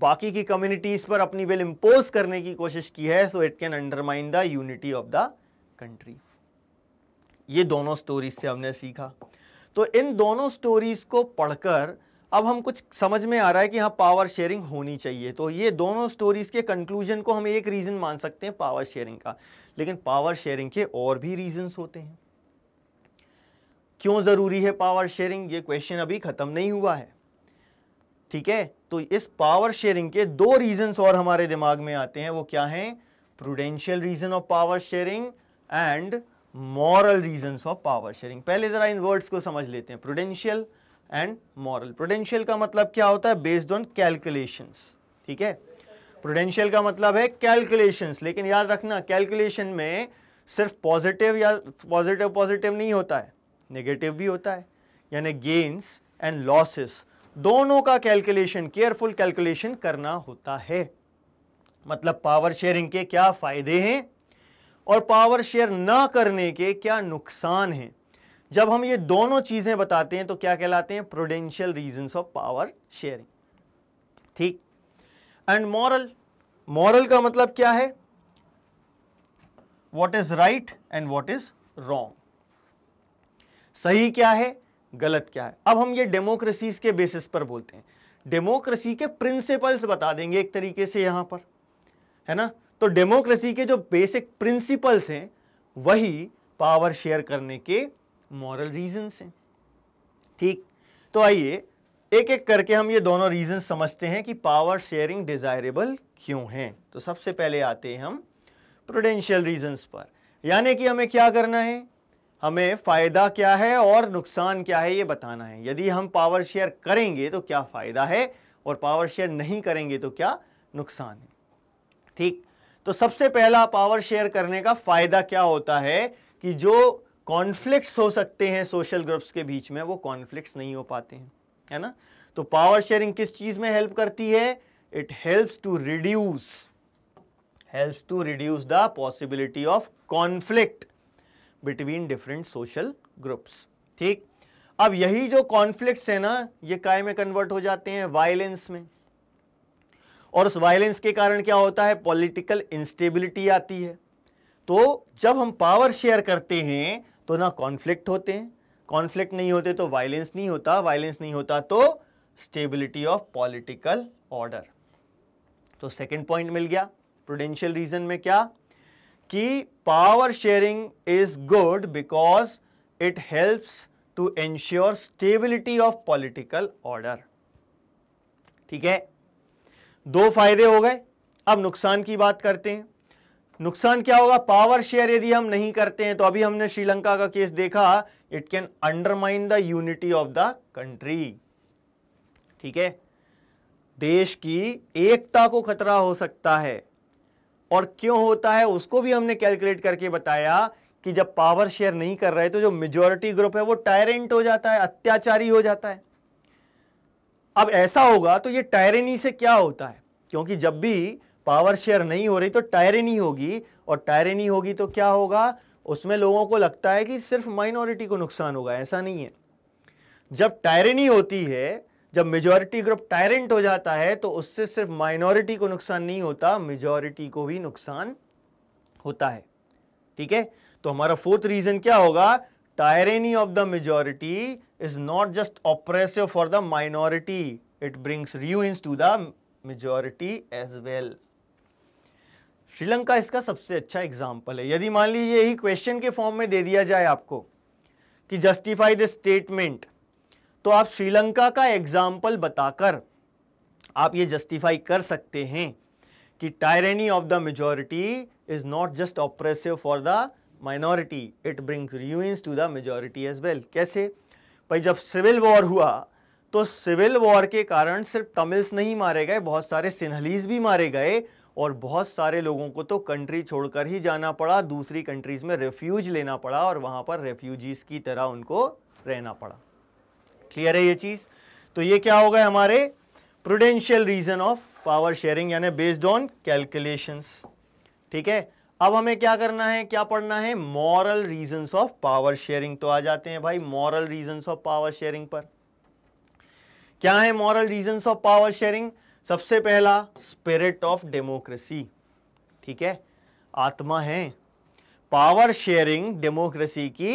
बाकी की कम्युनिटीज़ पर अपनी विल इम्पोज करने की कोशिश की है so it can undermine the unity of the country ये दोनों स्टोरीज से हमने सीखा तो इन दोनों स्टोरीज को पढ़कर अब हम कुछ समझ में आ रहा है कि हाँ पावर शेयरिंग होनी चाहिए तो ये दोनों स्टोरीज़ के कंक्लूजन को हम एक रीज़न मान सकते हैं पावर शेयरिंग का लेकिन पावर शेयरिंग के और भी रीजन होते हैं क्यों ज़रूरी है पावर शेयरिंग ये क्वेश्चन अभी ख़त्म नहीं हुआ है ठीक है तो इस पावर शेयरिंग के दो रीजन और हमारे दिमाग में आते हैं वो क्या हैं prudential reason of power sharing and moral reason of power sharing पहले जरा इन वर्ड्स को समझ लेते हैं प्रूडेंशियल एंड मॉरल प्रोडेंशियल का मतलब क्या होता है बेस्ड ऑन कैलकुलेशंस ठीक है प्रोडेंशियल का मतलब है कैलकुलेशंस लेकिन याद रखना कैलकुलेशन में सिर्फ पॉजिटिव या पॉजिटिव पॉजिटिव नहीं होता है नेगेटिव भी होता है यानी गेंस एंड लॉसेस दोनों का कैलकुलेशन केयरफुल कैलकुलेशन करना होता है मतलब पावर शेयरिंग के क्या फायदे हैं और पावर शेयर ना करने के क्या नुकसान हैं जब हम ये दोनों चीज़ें बताते हैं तो क्या कहलाते हैं prudential reason of power sharing ठीक एंड मॉरल मॉरल का मतलब क्या है what is right and what is wrong सही क्या है गलत क्या है अब हम ये डेमोक्रेसीज के बेसिस पर बोलते हैं डेमोक्रेसी के प्रिंसिपल्स बता देंगे एक तरीके से यहां पर है ना तो डेमोक्रेसी के जो बेसिक प्रिंसिपल्स हैं वही पावर शेयर करने के मॉरल रीजंस हैं ठीक तो आइए एक एक करके हम ये दोनों रीजन समझते हैं कि पावर शेयरिंग डिज़ायरेबल क्यों हैं तो सबसे पहले आते हैं हम प्रोडेंशियल रीजंस पर यानी कि हमें क्या करना है हमें फ़ायदा क्या है और नुकसान क्या है ये बताना है यदि हम पावर शेयर करेंगे तो क्या फ़ायदा है और पावर शेयर नहीं करेंगे तो क्या नुकसान है ठीक तो सबसे पहला पावर शेयर करने का फ़ायदा क्या होता है कि जो कॉन्फ्लिक्ट्स हो सकते हैं सोशल ग्रुप्स के बीच में वो कॉन्फ्लिक्ट्स नहीं हो पाते हैं है ना तो पावर शेयरिंग किस चीज़ में हेल्प करती है it helps to reduce helps to reduce the possibility of conflict between different social groups ठीक अब यही जो कॉन्फ्लिक्ट्स है ना ये काय में कन्वर्ट हो जाते हैं वायलेंस में और उस वायलेंस के कारण क्या होता है पॉलिटिकल इंस्टेबिलिटी आती है तो जब हम पावर शेयर करते हैं तो ना कॉन्फ्लिक्ट होते हैं कॉन्फ्लिक्ट नहीं होते तो वायलेंस नहीं होता वायलेंस नहीं होता तो स्टेबिलिटी ऑफ पॉलिटिकल ऑर्डर तो सेकंड पॉइंट मिल गया प्रोडेंशियल रीजन में क्या कि power sharing is good because it helps to ensure stability of political order ठीक है दो फायदे हो गए अब नुकसान की बात करते हैं नुकसान क्या होगा पावर शेयर यदि हम नहीं करते हैं तो अभी हमने श्रीलंका का केस देखा it can undermine the unity of the country ठीक है देश की एकता को खतरा हो सकता है और क्यों होता है उसको भी हमने कैलकुलेट करके बताया कि जब पावर शेयर नहीं कर रहे तो जो मेजोरिटी ग्रुप है वो टायरेंट हो जाता है अत्याचारी हो जाता है अब ऐसा होगा तो ये टायरेनी से क्या होता है क्योंकि जब भी पावर शेयर नहीं हो रही तो टायरेनी होगी और टायरेनी होगी तो क्या होगा उसमें लोगों को लगता है कि सिर्फ माइनॉरिटी को नुकसान होगा ऐसा नहीं है जब टायरेनी होती है जब मेजॉरिटी ग्रुप टायरेंट हो जाता है तो उससे सिर्फ माइनॉरिटी को नुकसान नहीं होता मेजॉरिटी को भी नुकसान होता है ठीक है तो हमारा फोर्थ रीजन क्या होगा tyranny of the majority is not just oppressive for the minority it brings ruins to the majority as well Sri Lanka इसका सबसे अच्छा एग्जाम्पल है यदि मान लीजिए यही क्वेश्चन के फॉर्म में दे दिया जाए आपको कि जस्टिफाई द स्टेटमेंट तो आप श्रीलंका का एग्जाम्पल बताकर आप ये जस्टिफाई कर सकते हैं कि tyranny of the majority is not just oppressive for the minority it brings ruins to the majority as well कैसे भाई जब सिविल वॉर हुआ तो सिविल वॉर के कारण सिर्फ तमिल्स नहीं मारे गए बहुत सारे सिन्हलीज भी मारे गए और बहुत सारे लोगों को तो कंट्री छोड़कर ही जाना पड़ा दूसरी कंट्रीज़ में रेफ्यूज लेना पड़ा और वहाँ पर रेफ्यूजीज़ की तरह उनको रहना पड़ा क्लियर है ये चीज़ तो ये क्या हो गए हमारे prudential reason of power sharing यानी बेस्ड ऑन कैलकुलेशंस ठीक है अब हमें क्या करना है क्या पढ़ना है moral reasons of power sharing तो आ जाते हैं भाई moral reasons of power sharing पर क्या है moral reasons of power sharing सबसे पहला स्पिरिट ऑफ डेमोक्रेसी ठीक है आत्मा है पावर शेयरिंग डेमोक्रेसी की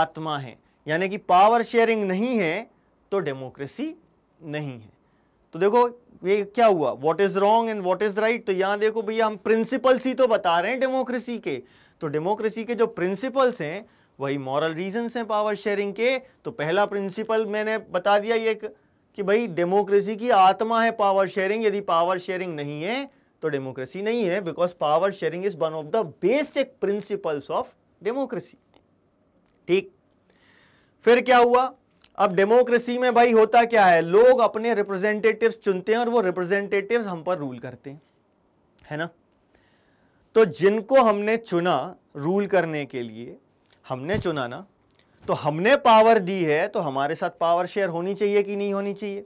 आत्मा है यानी कि पावर शेयरिंग नहीं है तो डेमोक्रेसी नहीं है तो देखो ये क्या हुआ what is wrong and what is right तो यहां देखो भैया हम प्रिंसिपल्स ही तो बता रहे हैं डेमोक्रेसी के तो डेमोक्रेसी के जो प्रिंसिपल्स हैं वही मॉरल रीजंस हैं पावर शेयरिंग के तो पहला प्रिंसिपल मैंने बता दिया ये कि भाई डेमोक्रेसी की आत्मा है पावर शेयरिंग यदि पावर शेयरिंग नहीं है तो डेमोक्रेसी नहीं है because power sharing is one of the basic principles of democracy ठीक फिर क्या हुआ अब डेमोक्रेसी में भाई होता क्या है लोग अपने रिप्रेजेंटेटिव्स चुनते हैं और वो रिप्रेजेंटेटिव्स हम पर रूल करते हैं है ना तो जिनको हमने चुना रूल करने के लिए हमने चुना ना तो हमने पावर दी है तो हमारे साथ पावर शेयर होनी चाहिए कि नहीं होनी चाहिए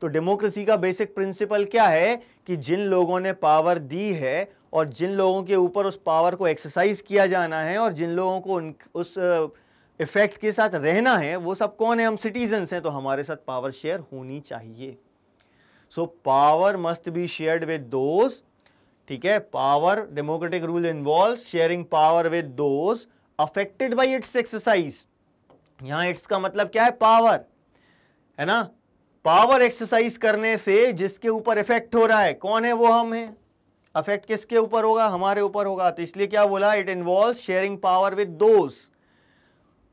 तो डेमोक्रेसी का बेसिक प्रिंसिपल क्या है कि जिन लोगों ने पावर दी है और जिन लोगों के ऊपर उस पावर को एक्सरसाइज किया जाना है और जिन लोगों को उन उस इफेक्ट uh, के साथ रहना है वो सब कौन है हम सिटीजन्स हैं तो हमारे साथ पावर शेयर होनी चाहिए so power must be shared with those ठीक है power democratic rule involve sharing power with those affected by its exercise यहां इट्स का मतलब क्या है पावर है ना पावर एक्सरसाइज करने से जिसके ऊपर इफेक्ट हो रहा है कौन है वो हम हैं अफेक्ट किसके ऊपर होगा हमारे ऊपर होगा तो इसलिए क्या बोला it involve sharing power with those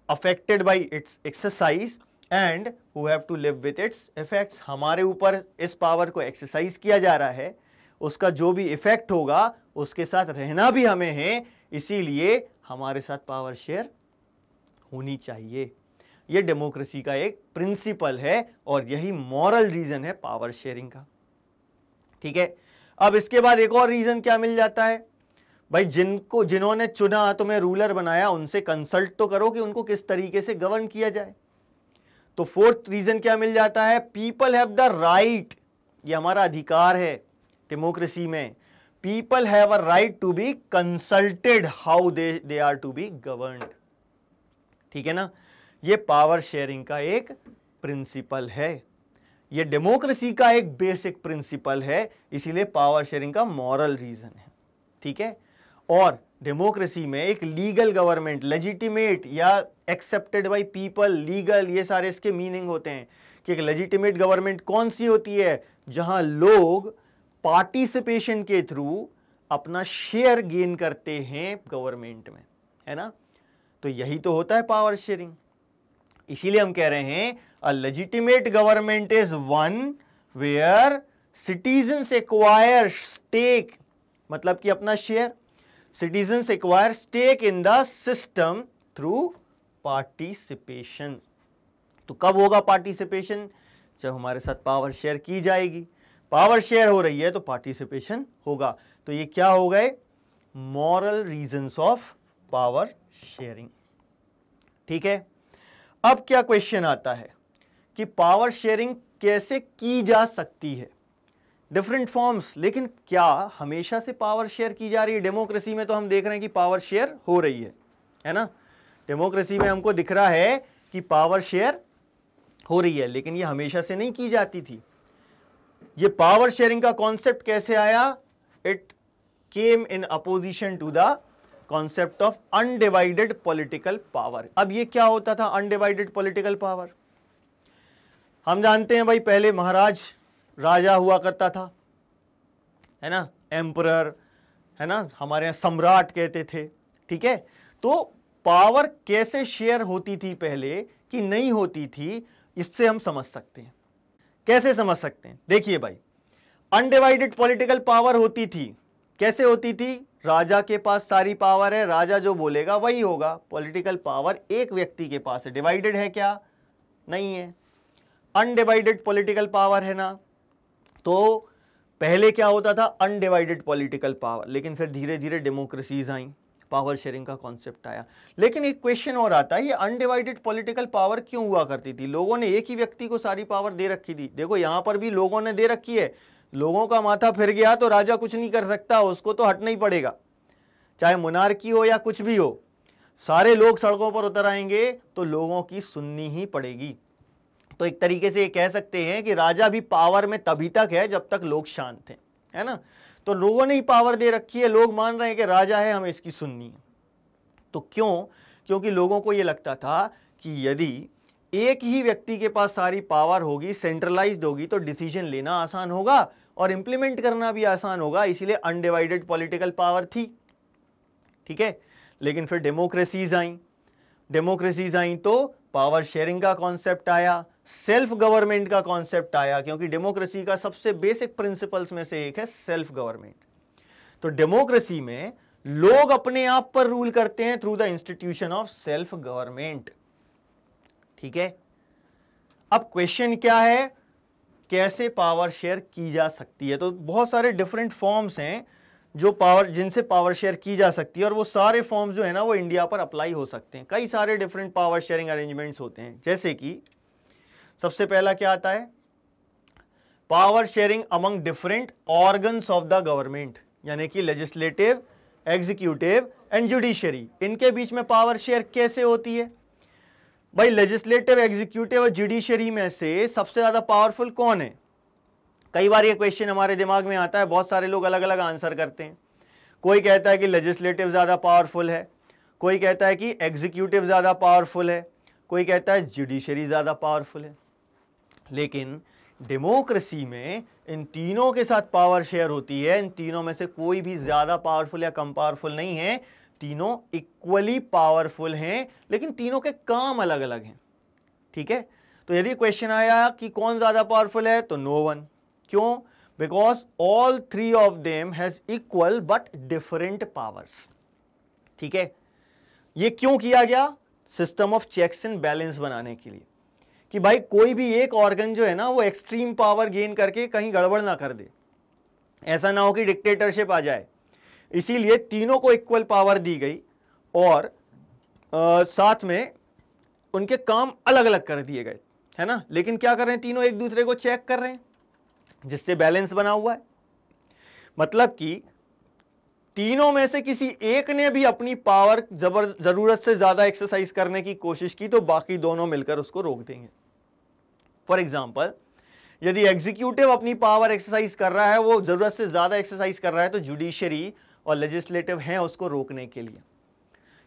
affected by its exercise and who have to live with its effects हमारे ऊपर इस पावर को एक्सरसाइज किया जा रहा है उसका जो भी इफेक्ट होगा उसके साथ रहना भी हमें है इसीलिए हमारे साथ पावर शेयर होनी चाहिए यह डेमोक्रेसी का एक प्रिंसिपल है और यही मॉरल रीजन है पावर शेयरिंग का ठीक है अब इसके बाद एक और रीजन क्या मिल जाता है भाई जिनको जिन्होंने चुना तुम्हें तो रूलर बनाया उनसे कंसल्ट तो करो कि उनको किस तरीके से गवर्न किया जाए तो फोर्थ रीजन क्या मिल जाता है पीपल हैव द राइट ये हमारा अधिकार है डेमोक्रेसी में people have a right to be consulted how they they are to be governed ठीक है ना ये पावर शेयरिंग का एक प्रिंसिपल है ये डेमोक्रेसी का एक बेसिक प्रिंसिपल है इसीलिए पावर शेयरिंग का मॉरल रीजन है ठीक है और डेमोक्रेसी में एक लीगल गवर्नमेंट लेजिटिमेट या एक्सेप्टेड बाय पीपल लीगल ये सारे इसके मीनिंग होते हैं कि एक लेजिटिमेट गवर्नमेंट कौन सी होती है जहां लोग पार्टिसिपेशन के थ्रू अपना शेयर गेन करते हैं गवर्नमेंट में है ना तो यही तो होता है पावर शेयरिंग इसीलिए हम कह रहे हैं a legitimate government is one where citizen acquire stake मतलब कि अपना share citizen acquire stake in the system through participation तो कब होगा पार्टिसिपेशन जब हमारे साथ पावर शेयर की जाएगी पावर शेयर हो रही है तो पार्टिसिपेशन होगा तो ये क्या हो गए moral reasons of power sharing ठीक है अब क्या क्वेश्चन आता है कि पावर शेयरिंग कैसे की जा सकती है डिफरेंट फॉर्म्स लेकिन क्या हमेशा से पावर शेयर की जा रही है डेमोक्रेसी में तो हम देख रहे हैं कि पावर शेयर हो रही है है ना डेमोक्रेसी में हमको दिख रहा है कि पावर शेयर हो रही है लेकिन ये हमेशा से नहीं की जाती थी ये पावर शेयरिंग का कॉन्सेप्ट कैसे आया it came in opposition to the concept of undivided political power अब ये क्या होता था अनडिवाइडेड पॉलिटिकल पावर हम जानते हैं भाई पहले महाराज राजा हुआ करता था है ना एम्परर है ना हमारे यहाँ सम्राट कहते थे ठीक है तो पावर कैसे शेयर होती थी पहले कि नहीं होती थी इससे हम समझ सकते हैं कैसे समझ सकते हैं देखिए भाई अनडिवाइडेड पॉलिटिकल पावर होती थी कैसे होती थी राजा के पास सारी पावर है राजा जो बोलेगा वही होगा पॉलिटिकल पावर एक व्यक्ति के पास है डिवाइडेड है क्या नहीं है अनडिवाइडेड पॉलिटिकल पावर है ना तो पहले क्या होता था अनडिवाइडेड पॉलिटिकल पावर लेकिन फिर धीरे धीरे डेमोक्रेसीज आई पावर शेयरिंग का कॉन्सेप्ट आया लेकिन एक क्वेश्चन और आता है ये अनडिवाइडेड पॉलिटिकल पावर क्यों हुआ करती थी लोगों ने एक ही व्यक्ति को सारी पावर दे रखी थी देखो यहां पर भी लोगों ने दे रखी है लोगों का माथा फिर गया तो राजा कुछ नहीं कर सकता उसको तो हटना ही पड़ेगा चाहे मुनारकी हो या कुछ भी हो सारे लोग सड़कों पर उतर आएंगे तो लोगों की सुननी ही पड़ेगी तो एक तरीके से ये कह सकते हैं कि राजा भी पावर में तभी तक है जब तक लोग शांत हैं है ना तो लोगों ने ही पावर दे रखी है लोग मान रहे हैं कि राजा है हमें इसकी सुननी है तो क्यों क्योंकि लोगों को ये लगता था कि यदि एक ही व्यक्ति के पास सारी पावर होगी सेंट्रलाइज्ड होगी तो डिसीजन लेना आसान होगा और इंप्लीमेंट करना भी आसान होगा इसीलिए अनडिवाइडेड पॉलिटिकल पावर थी ठीक है लेकिन फिर डेमोक्रेसीज आई डेमोक्रेसीज आई तो पावर शेयरिंग का कॉन्सेप्ट आया सेल्फ गवर्नमेंट का कॉन्सेप्ट आया क्योंकि डेमोक्रेसी का सबसे बेसिक प्रिंसिपल्स में से एक है सेल्फ गवर्नमेंट तो डेमोक्रेसी में लोग अपने आप पर रूल करते हैं through the institution of self government ठीक है अब क्वेश्चन क्या है कैसे पावर शेयर की जा सकती है तो बहुत सारे डिफरेंट फॉर्म्स हैं जो पावर जिनसे पावर शेयर की जा सकती है और वो सारे फॉर्म्स जो है ना वो इंडिया पर अप्लाई हो सकते हैं कई सारे डिफरेंट पावर शेयरिंग अरेंजमेंट्स होते हैं जैसे कि सबसे पहला क्या आता है power sharing among different organs of the government यानी कि लेजिस्लेटिव एग्जीक्यूटिव एंड जुडिशरी इनके बीच में पावर शेयर कैसे होती है भाई लेजिस्लेटिव एग्जीक्यूटिव और जुडिशरी में से सबसे ज़्यादा पावरफुल कौन है कई बार ये क्वेश्चन हमारे दिमाग में आता है बहुत सारे लोग अलग अलग आंसर करते हैं कोई कहता है कि लेजिस्लेटिव ज़्यादा पावरफुल है कोई कहता है कि एग्जीक्यूटिव ज़्यादा पावरफुल है कोई कहता है जुडिशरी ज़्यादा पावरफुल है लेकिन डेमोक्रेसी में इन तीनों के साथ पावर शेयर होती है इन तीनों में से कोई भी ज़्यादा पावरफुल या कम पावरफुल नहीं है तीनों इक्वली पावरफुल हैं लेकिन तीनों के काम अलग अलग हैं ठीक है तो यदि क्वेश्चन आया कि कौन ज़्यादा पावरफुल है तो नो वन क्यों because all three of them has equal but different powers ठीक है ये क्यों किया गया system of checks and balance बनाने के लिए कि भाई कोई भी एक ऑर्गन जो है ना वो एक्सट्रीम पावर गेन करके कहीं गड़बड़ ना कर दे ऐसा ना हो कि डिक्टेटरशिप आ जाए इसीलिए तीनों को इक्वल पावर दी गई और आ, साथ में उनके काम अलग अलग कर दिए गए है ना लेकिन क्या कर रहे हैं तीनों एक दूसरे को चेक कर रहे हैं जिससे बैलेंस बना हुआ है मतलब कि तीनों में से किसी एक ने भी अपनी पावर जबर जरूरत से ज़्यादा एक्सरसाइज करने की कोशिश की तो बाकी दोनों मिलकर उसको रोक देंगे फॉर एग्जाम्पल यदि एग्जीक्यूटिव अपनी पावर एक्सरसाइज कर रहा है वो जरूरत से ज़्यादा एक्सरसाइज कर रहा है तो जुडिशरी और लेजिस्लेटिव हैं उसको रोकने के लिए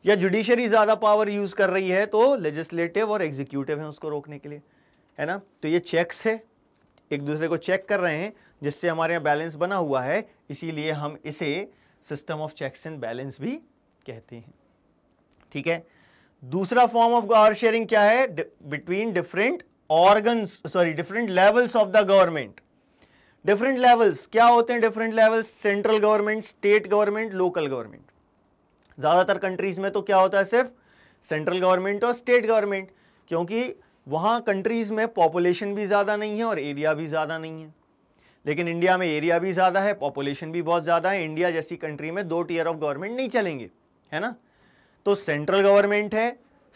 या जुडिशरी ज़्यादा पावर यूज़ कर रही है तो लेजिस्लेटिव और एग्जीक्यूटिव हैं उसको रोकने के लिए है ना तो ये चेक्स है एक दूसरे को चेक कर रहे हैं जिससे हमारे यहाँ बैलेंस बना हुआ है इसीलिए हम इसे system of checks and balance भी कहते हैं ठीक है दूसरा फॉर्म ऑफ गवर शेयरिंग क्या है between different organs sorry different levels of the government different levels क्या होते हैं different levels central government state government local government ज़्यादातर कंट्रीज़ में तो क्या होता है सिर्फ सेंट्रल गवर्नमेंट और स्टेट गवर्नमेंट क्योंकि वहाँ कंट्रीज़ में पॉपुलेशन भी ज़्यादा नहीं है और एरिया भी ज़्यादा नहीं है लेकिन इंडिया में एरिया भी ज़्यादा है पॉपुलेशन भी बहुत ज़्यादा है इंडिया जैसी कंट्री में दो टीयर ऑफ गवर्नमेंट नहीं चलेंगे है ना तो सेंट्रल गवर्नमेंट है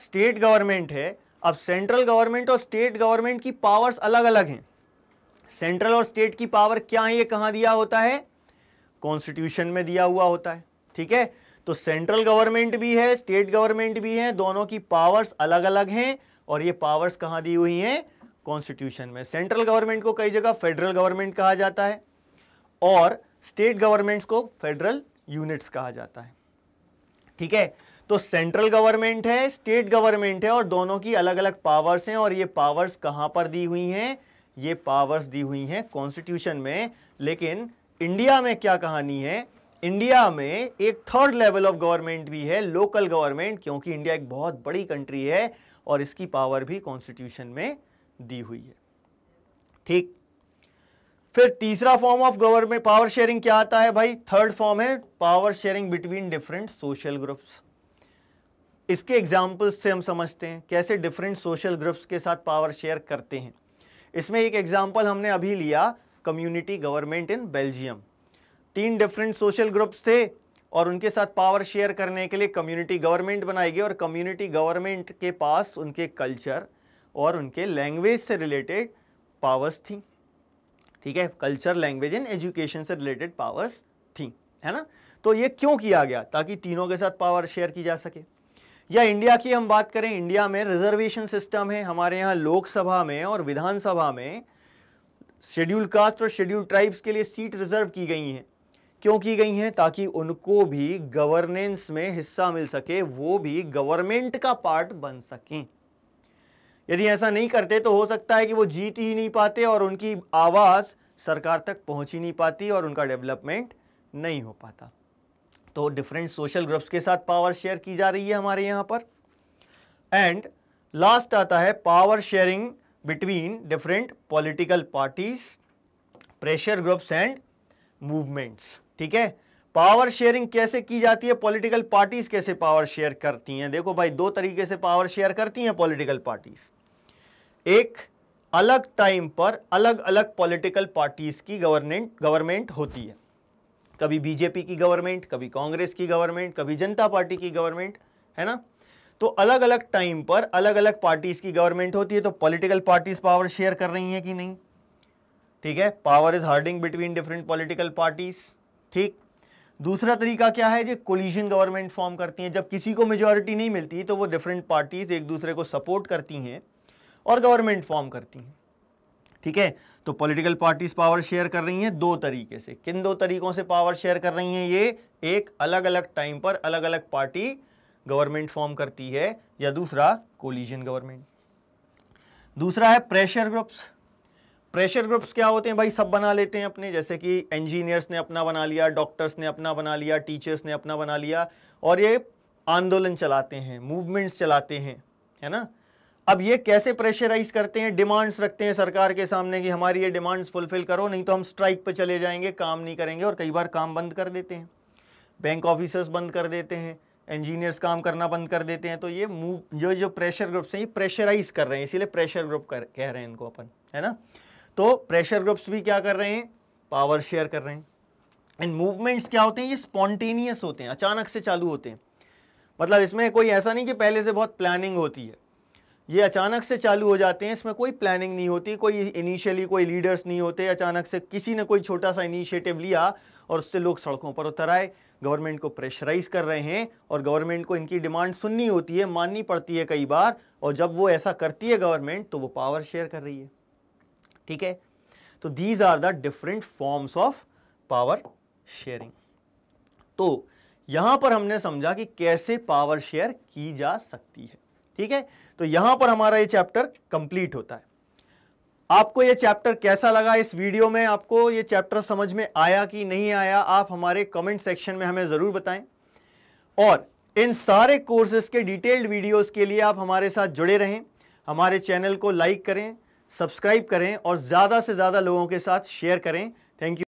स्टेट गवर्नमेंट है अब सेंट्रल गवर्नमेंट और स्टेट गवर्नमेंट की पावर्स अलग अलग हैं सेंट्रल और स्टेट की पावर क्या है ये कहां दिया होता है कॉन्स्टिट्यूशन में दिया हुआ होता है ठीक है तो सेंट्रल गवर्नमेंट भी है स्टेट गवर्नमेंट भी है दोनों की पावर्स अलग अलग हैं और ये पावर्स कहां दी हुई हैं कॉन्स्टिट्यूशन में सेंट्रल गवर्नमेंट को कई जगह फेडरल गवर्नमेंट कहा जाता है और स्टेट गवर्नमेंट्स को फेडरल यूनिट्स कहा जाता है ठीक है तो सेंट्रल गवर्नमेंट है स्टेट गवर्नमेंट है और दोनों की अलग अलग पावर्स हैं और ये पावर्स कहां पर दी हुई हैं ये पावर्स दी हुई हैं कॉन्स्टिट्यूशन में लेकिन इंडिया में क्या कहानी है इंडिया में एक थर्ड लेवल ऑफ गवर्नमेंट भी है लोकल गवर्नमेंट क्योंकि इंडिया एक बहुत बड़ी कंट्री है और इसकी पावर भी कॉन्स्टिट्यूशन में दी हुई है ठीक फिर तीसरा form of government power sharing क्या आता है भाई थर्ड फॉर्म है power sharing between different social groups इसके एग्जाम्पल्स से हम समझते हैं कैसे डिफरेंट सोशल ग्रुप्स के साथ पावर शेयर करते हैं इसमें एक एग्जाम्पल हमने अभी लिया कम्युनिटी गवर्नमेंट इन बेल्जियम तीन डिफरेंट सोशल ग्रुप्स थे और उनके साथ पावर शेयर करने के लिए कम्युनिटी गवर्नमेंट बनाई गई और कम्युनिटी गवर्नमेंट के पास उनके कल्चर और उनके लैंग्वेज से रिलेटेड पावर्स थी ठीक है कल्चर लैंग्वेज एंड एजुकेशन से रिलेटेड पावर्स थी है ना तो ये क्यों किया गया ताकि तीनों के साथ पावर शेयर की जा सके या इंडिया की हम बात करें इंडिया में रिजर्वेशन सिस्टम है हमारे यहाँ लोकसभा में और विधानसभा में शेड्यूल कास्ट और शेड्यूल ट्राइब्स के लिए सीट रिजर्व की गई हैं क्यों की गई हैं ताकि उनको भी गवर्नेंस में हिस्सा मिल सके वो भी गवर्नमेंट का पार्ट बन सकें यदि ऐसा नहीं करते तो हो सकता है कि वो जीत ही नहीं पाते और उनकी आवाज़ सरकार तक पहुंच ही नहीं पाती और उनका डेवलपमेंट नहीं हो पाता तो डिफरेंट सोशल ग्रुप्स के साथ पावर शेयर की जा रही है हमारे यहाँ पर एंड लास्ट आता है power sharing between different political parties pressure groups and movements ठीक है पावर शेयरिंग कैसे की जाती है पॉलिटिकल पार्टीज कैसे पावर शेयर करती हैं देखो भाई दो तरीके से पावर शेयर करती हैं पॉलिटिकल पार्टीज एक अलग टाइम पर अलग अलग पॉलिटिकल पार्टीज की गवर्नमेंट गवर्नमेंट होती है कभी बीजेपी की गवर्नमेंट कभी कांग्रेस की गवर्नमेंट कभी जनता पार्टी की गवर्नमेंट है ना तो अलग अलग टाइम पर अलग अलग पार्टीज की गवर्नमेंट होती है तो पॉलिटिकल पार्टीज पावर शेयर कर रही हैं कि नहीं ठीक है power is holding between different political parties ठीक दूसरा तरीका क्या है जो कोलिजन गवर्नमेंट फॉर्म करती हैं जब किसी को मेजोरिटी नहीं मिलती तो वो डिफरेंट पार्टीज एक दूसरे को सपोर्ट करती हैं और गवर्नमेंट फॉर्म करती हैं ठीक है तो पॉलिटिकल पार्टीज पावर शेयर कर रही हैं दो तरीके से किन दो तरीकों से पावर शेयर कर रही हैं ये एक अलग अलग टाइम पर अलग अलग पार्टी गवर्नमेंट फॉर्म करती है या दूसरा कोलिजन गवर्नमेंट दूसरा है प्रेशर ग्रुप्स प्रेशर ग्रुप्स क्या होते हैं भाई सब बना लेते हैं अपने जैसे कि इंजीनियर्स ने अपना बना लिया डॉक्टर्स ने अपना बना लिया टीचर्स ने अपना बना लिया और ये आंदोलन चलाते हैं मूवमेंट्स चलाते हैं है ना अब ये कैसे प्रेशराइज करते हैं डिमांड्स रखते हैं सरकार के सामने कि हमारी ये डिमांड्स फुलफिल करो नहीं तो हम स्ट्राइक पर चले जाएंगे काम नहीं करेंगे और कई बार काम बंद कर देते हैं बैंक ऑफिसर्स बंद कर देते हैं इंजीनियर्स काम करना बंद कर देते हैं तो ये मूव जो जो प्रेशर ग्रुप्स हैं ये प्रेशराइज कर रहे हैं इसीलिए प्रेशर ग्रुप कर, कह रहे हैं इनको अपन है ना तो प्रेशर ग्रुप्स भी क्या कर रहे हैं पावर शेयर कर रहे हैं इन मूवमेंट्स क्या होते हैं ये स्पॉन्टेनियस होते हैं अचानक से चालू होते हैं मतलब इसमें कोई ऐसा नहीं कि पहले से बहुत प्लानिंग होती है ये अचानक से चालू हो जाते हैं इसमें कोई प्लानिंग नहीं होती कोई इनिशियली कोई लीडर्स नहीं होते अचानक से किसी ने कोई छोटा सा इनिशिएटिव लिया और उससे लोग सड़कों पर उतर आए गवर्नमेंट को प्रेशराइज कर रहे हैं और गवर्नमेंट को इनकी डिमांड सुननी होती है माननी पड़ती है कई बार और जब वो ऐसा करती है गवर्नमेंट तो वो पावर शेयर कर रही है ठीक है तो these are the different forms of power sharing तो यहां पर हमने समझा कि कैसे पावर शेयर की जा सकती है ठीक है तो यहां पर हमारा ये चैप्टर कंप्लीट होता है आपको ये चैप्टर कैसा लगा इस वीडियो में आपको ये चैप्टर समझ में आया कि नहीं आया आप हमारे कमेंट सेक्शन में हमें ज़रूर बताएं और इन सारे कोर्सेज के डिटेल्ड वीडियोस के लिए आप हमारे साथ जुड़े रहें हमारे चैनल को लाइक करें सब्सक्राइब करें और ज़्यादा से ज़्यादा लोगों के साथ शेयर करें थैंक यू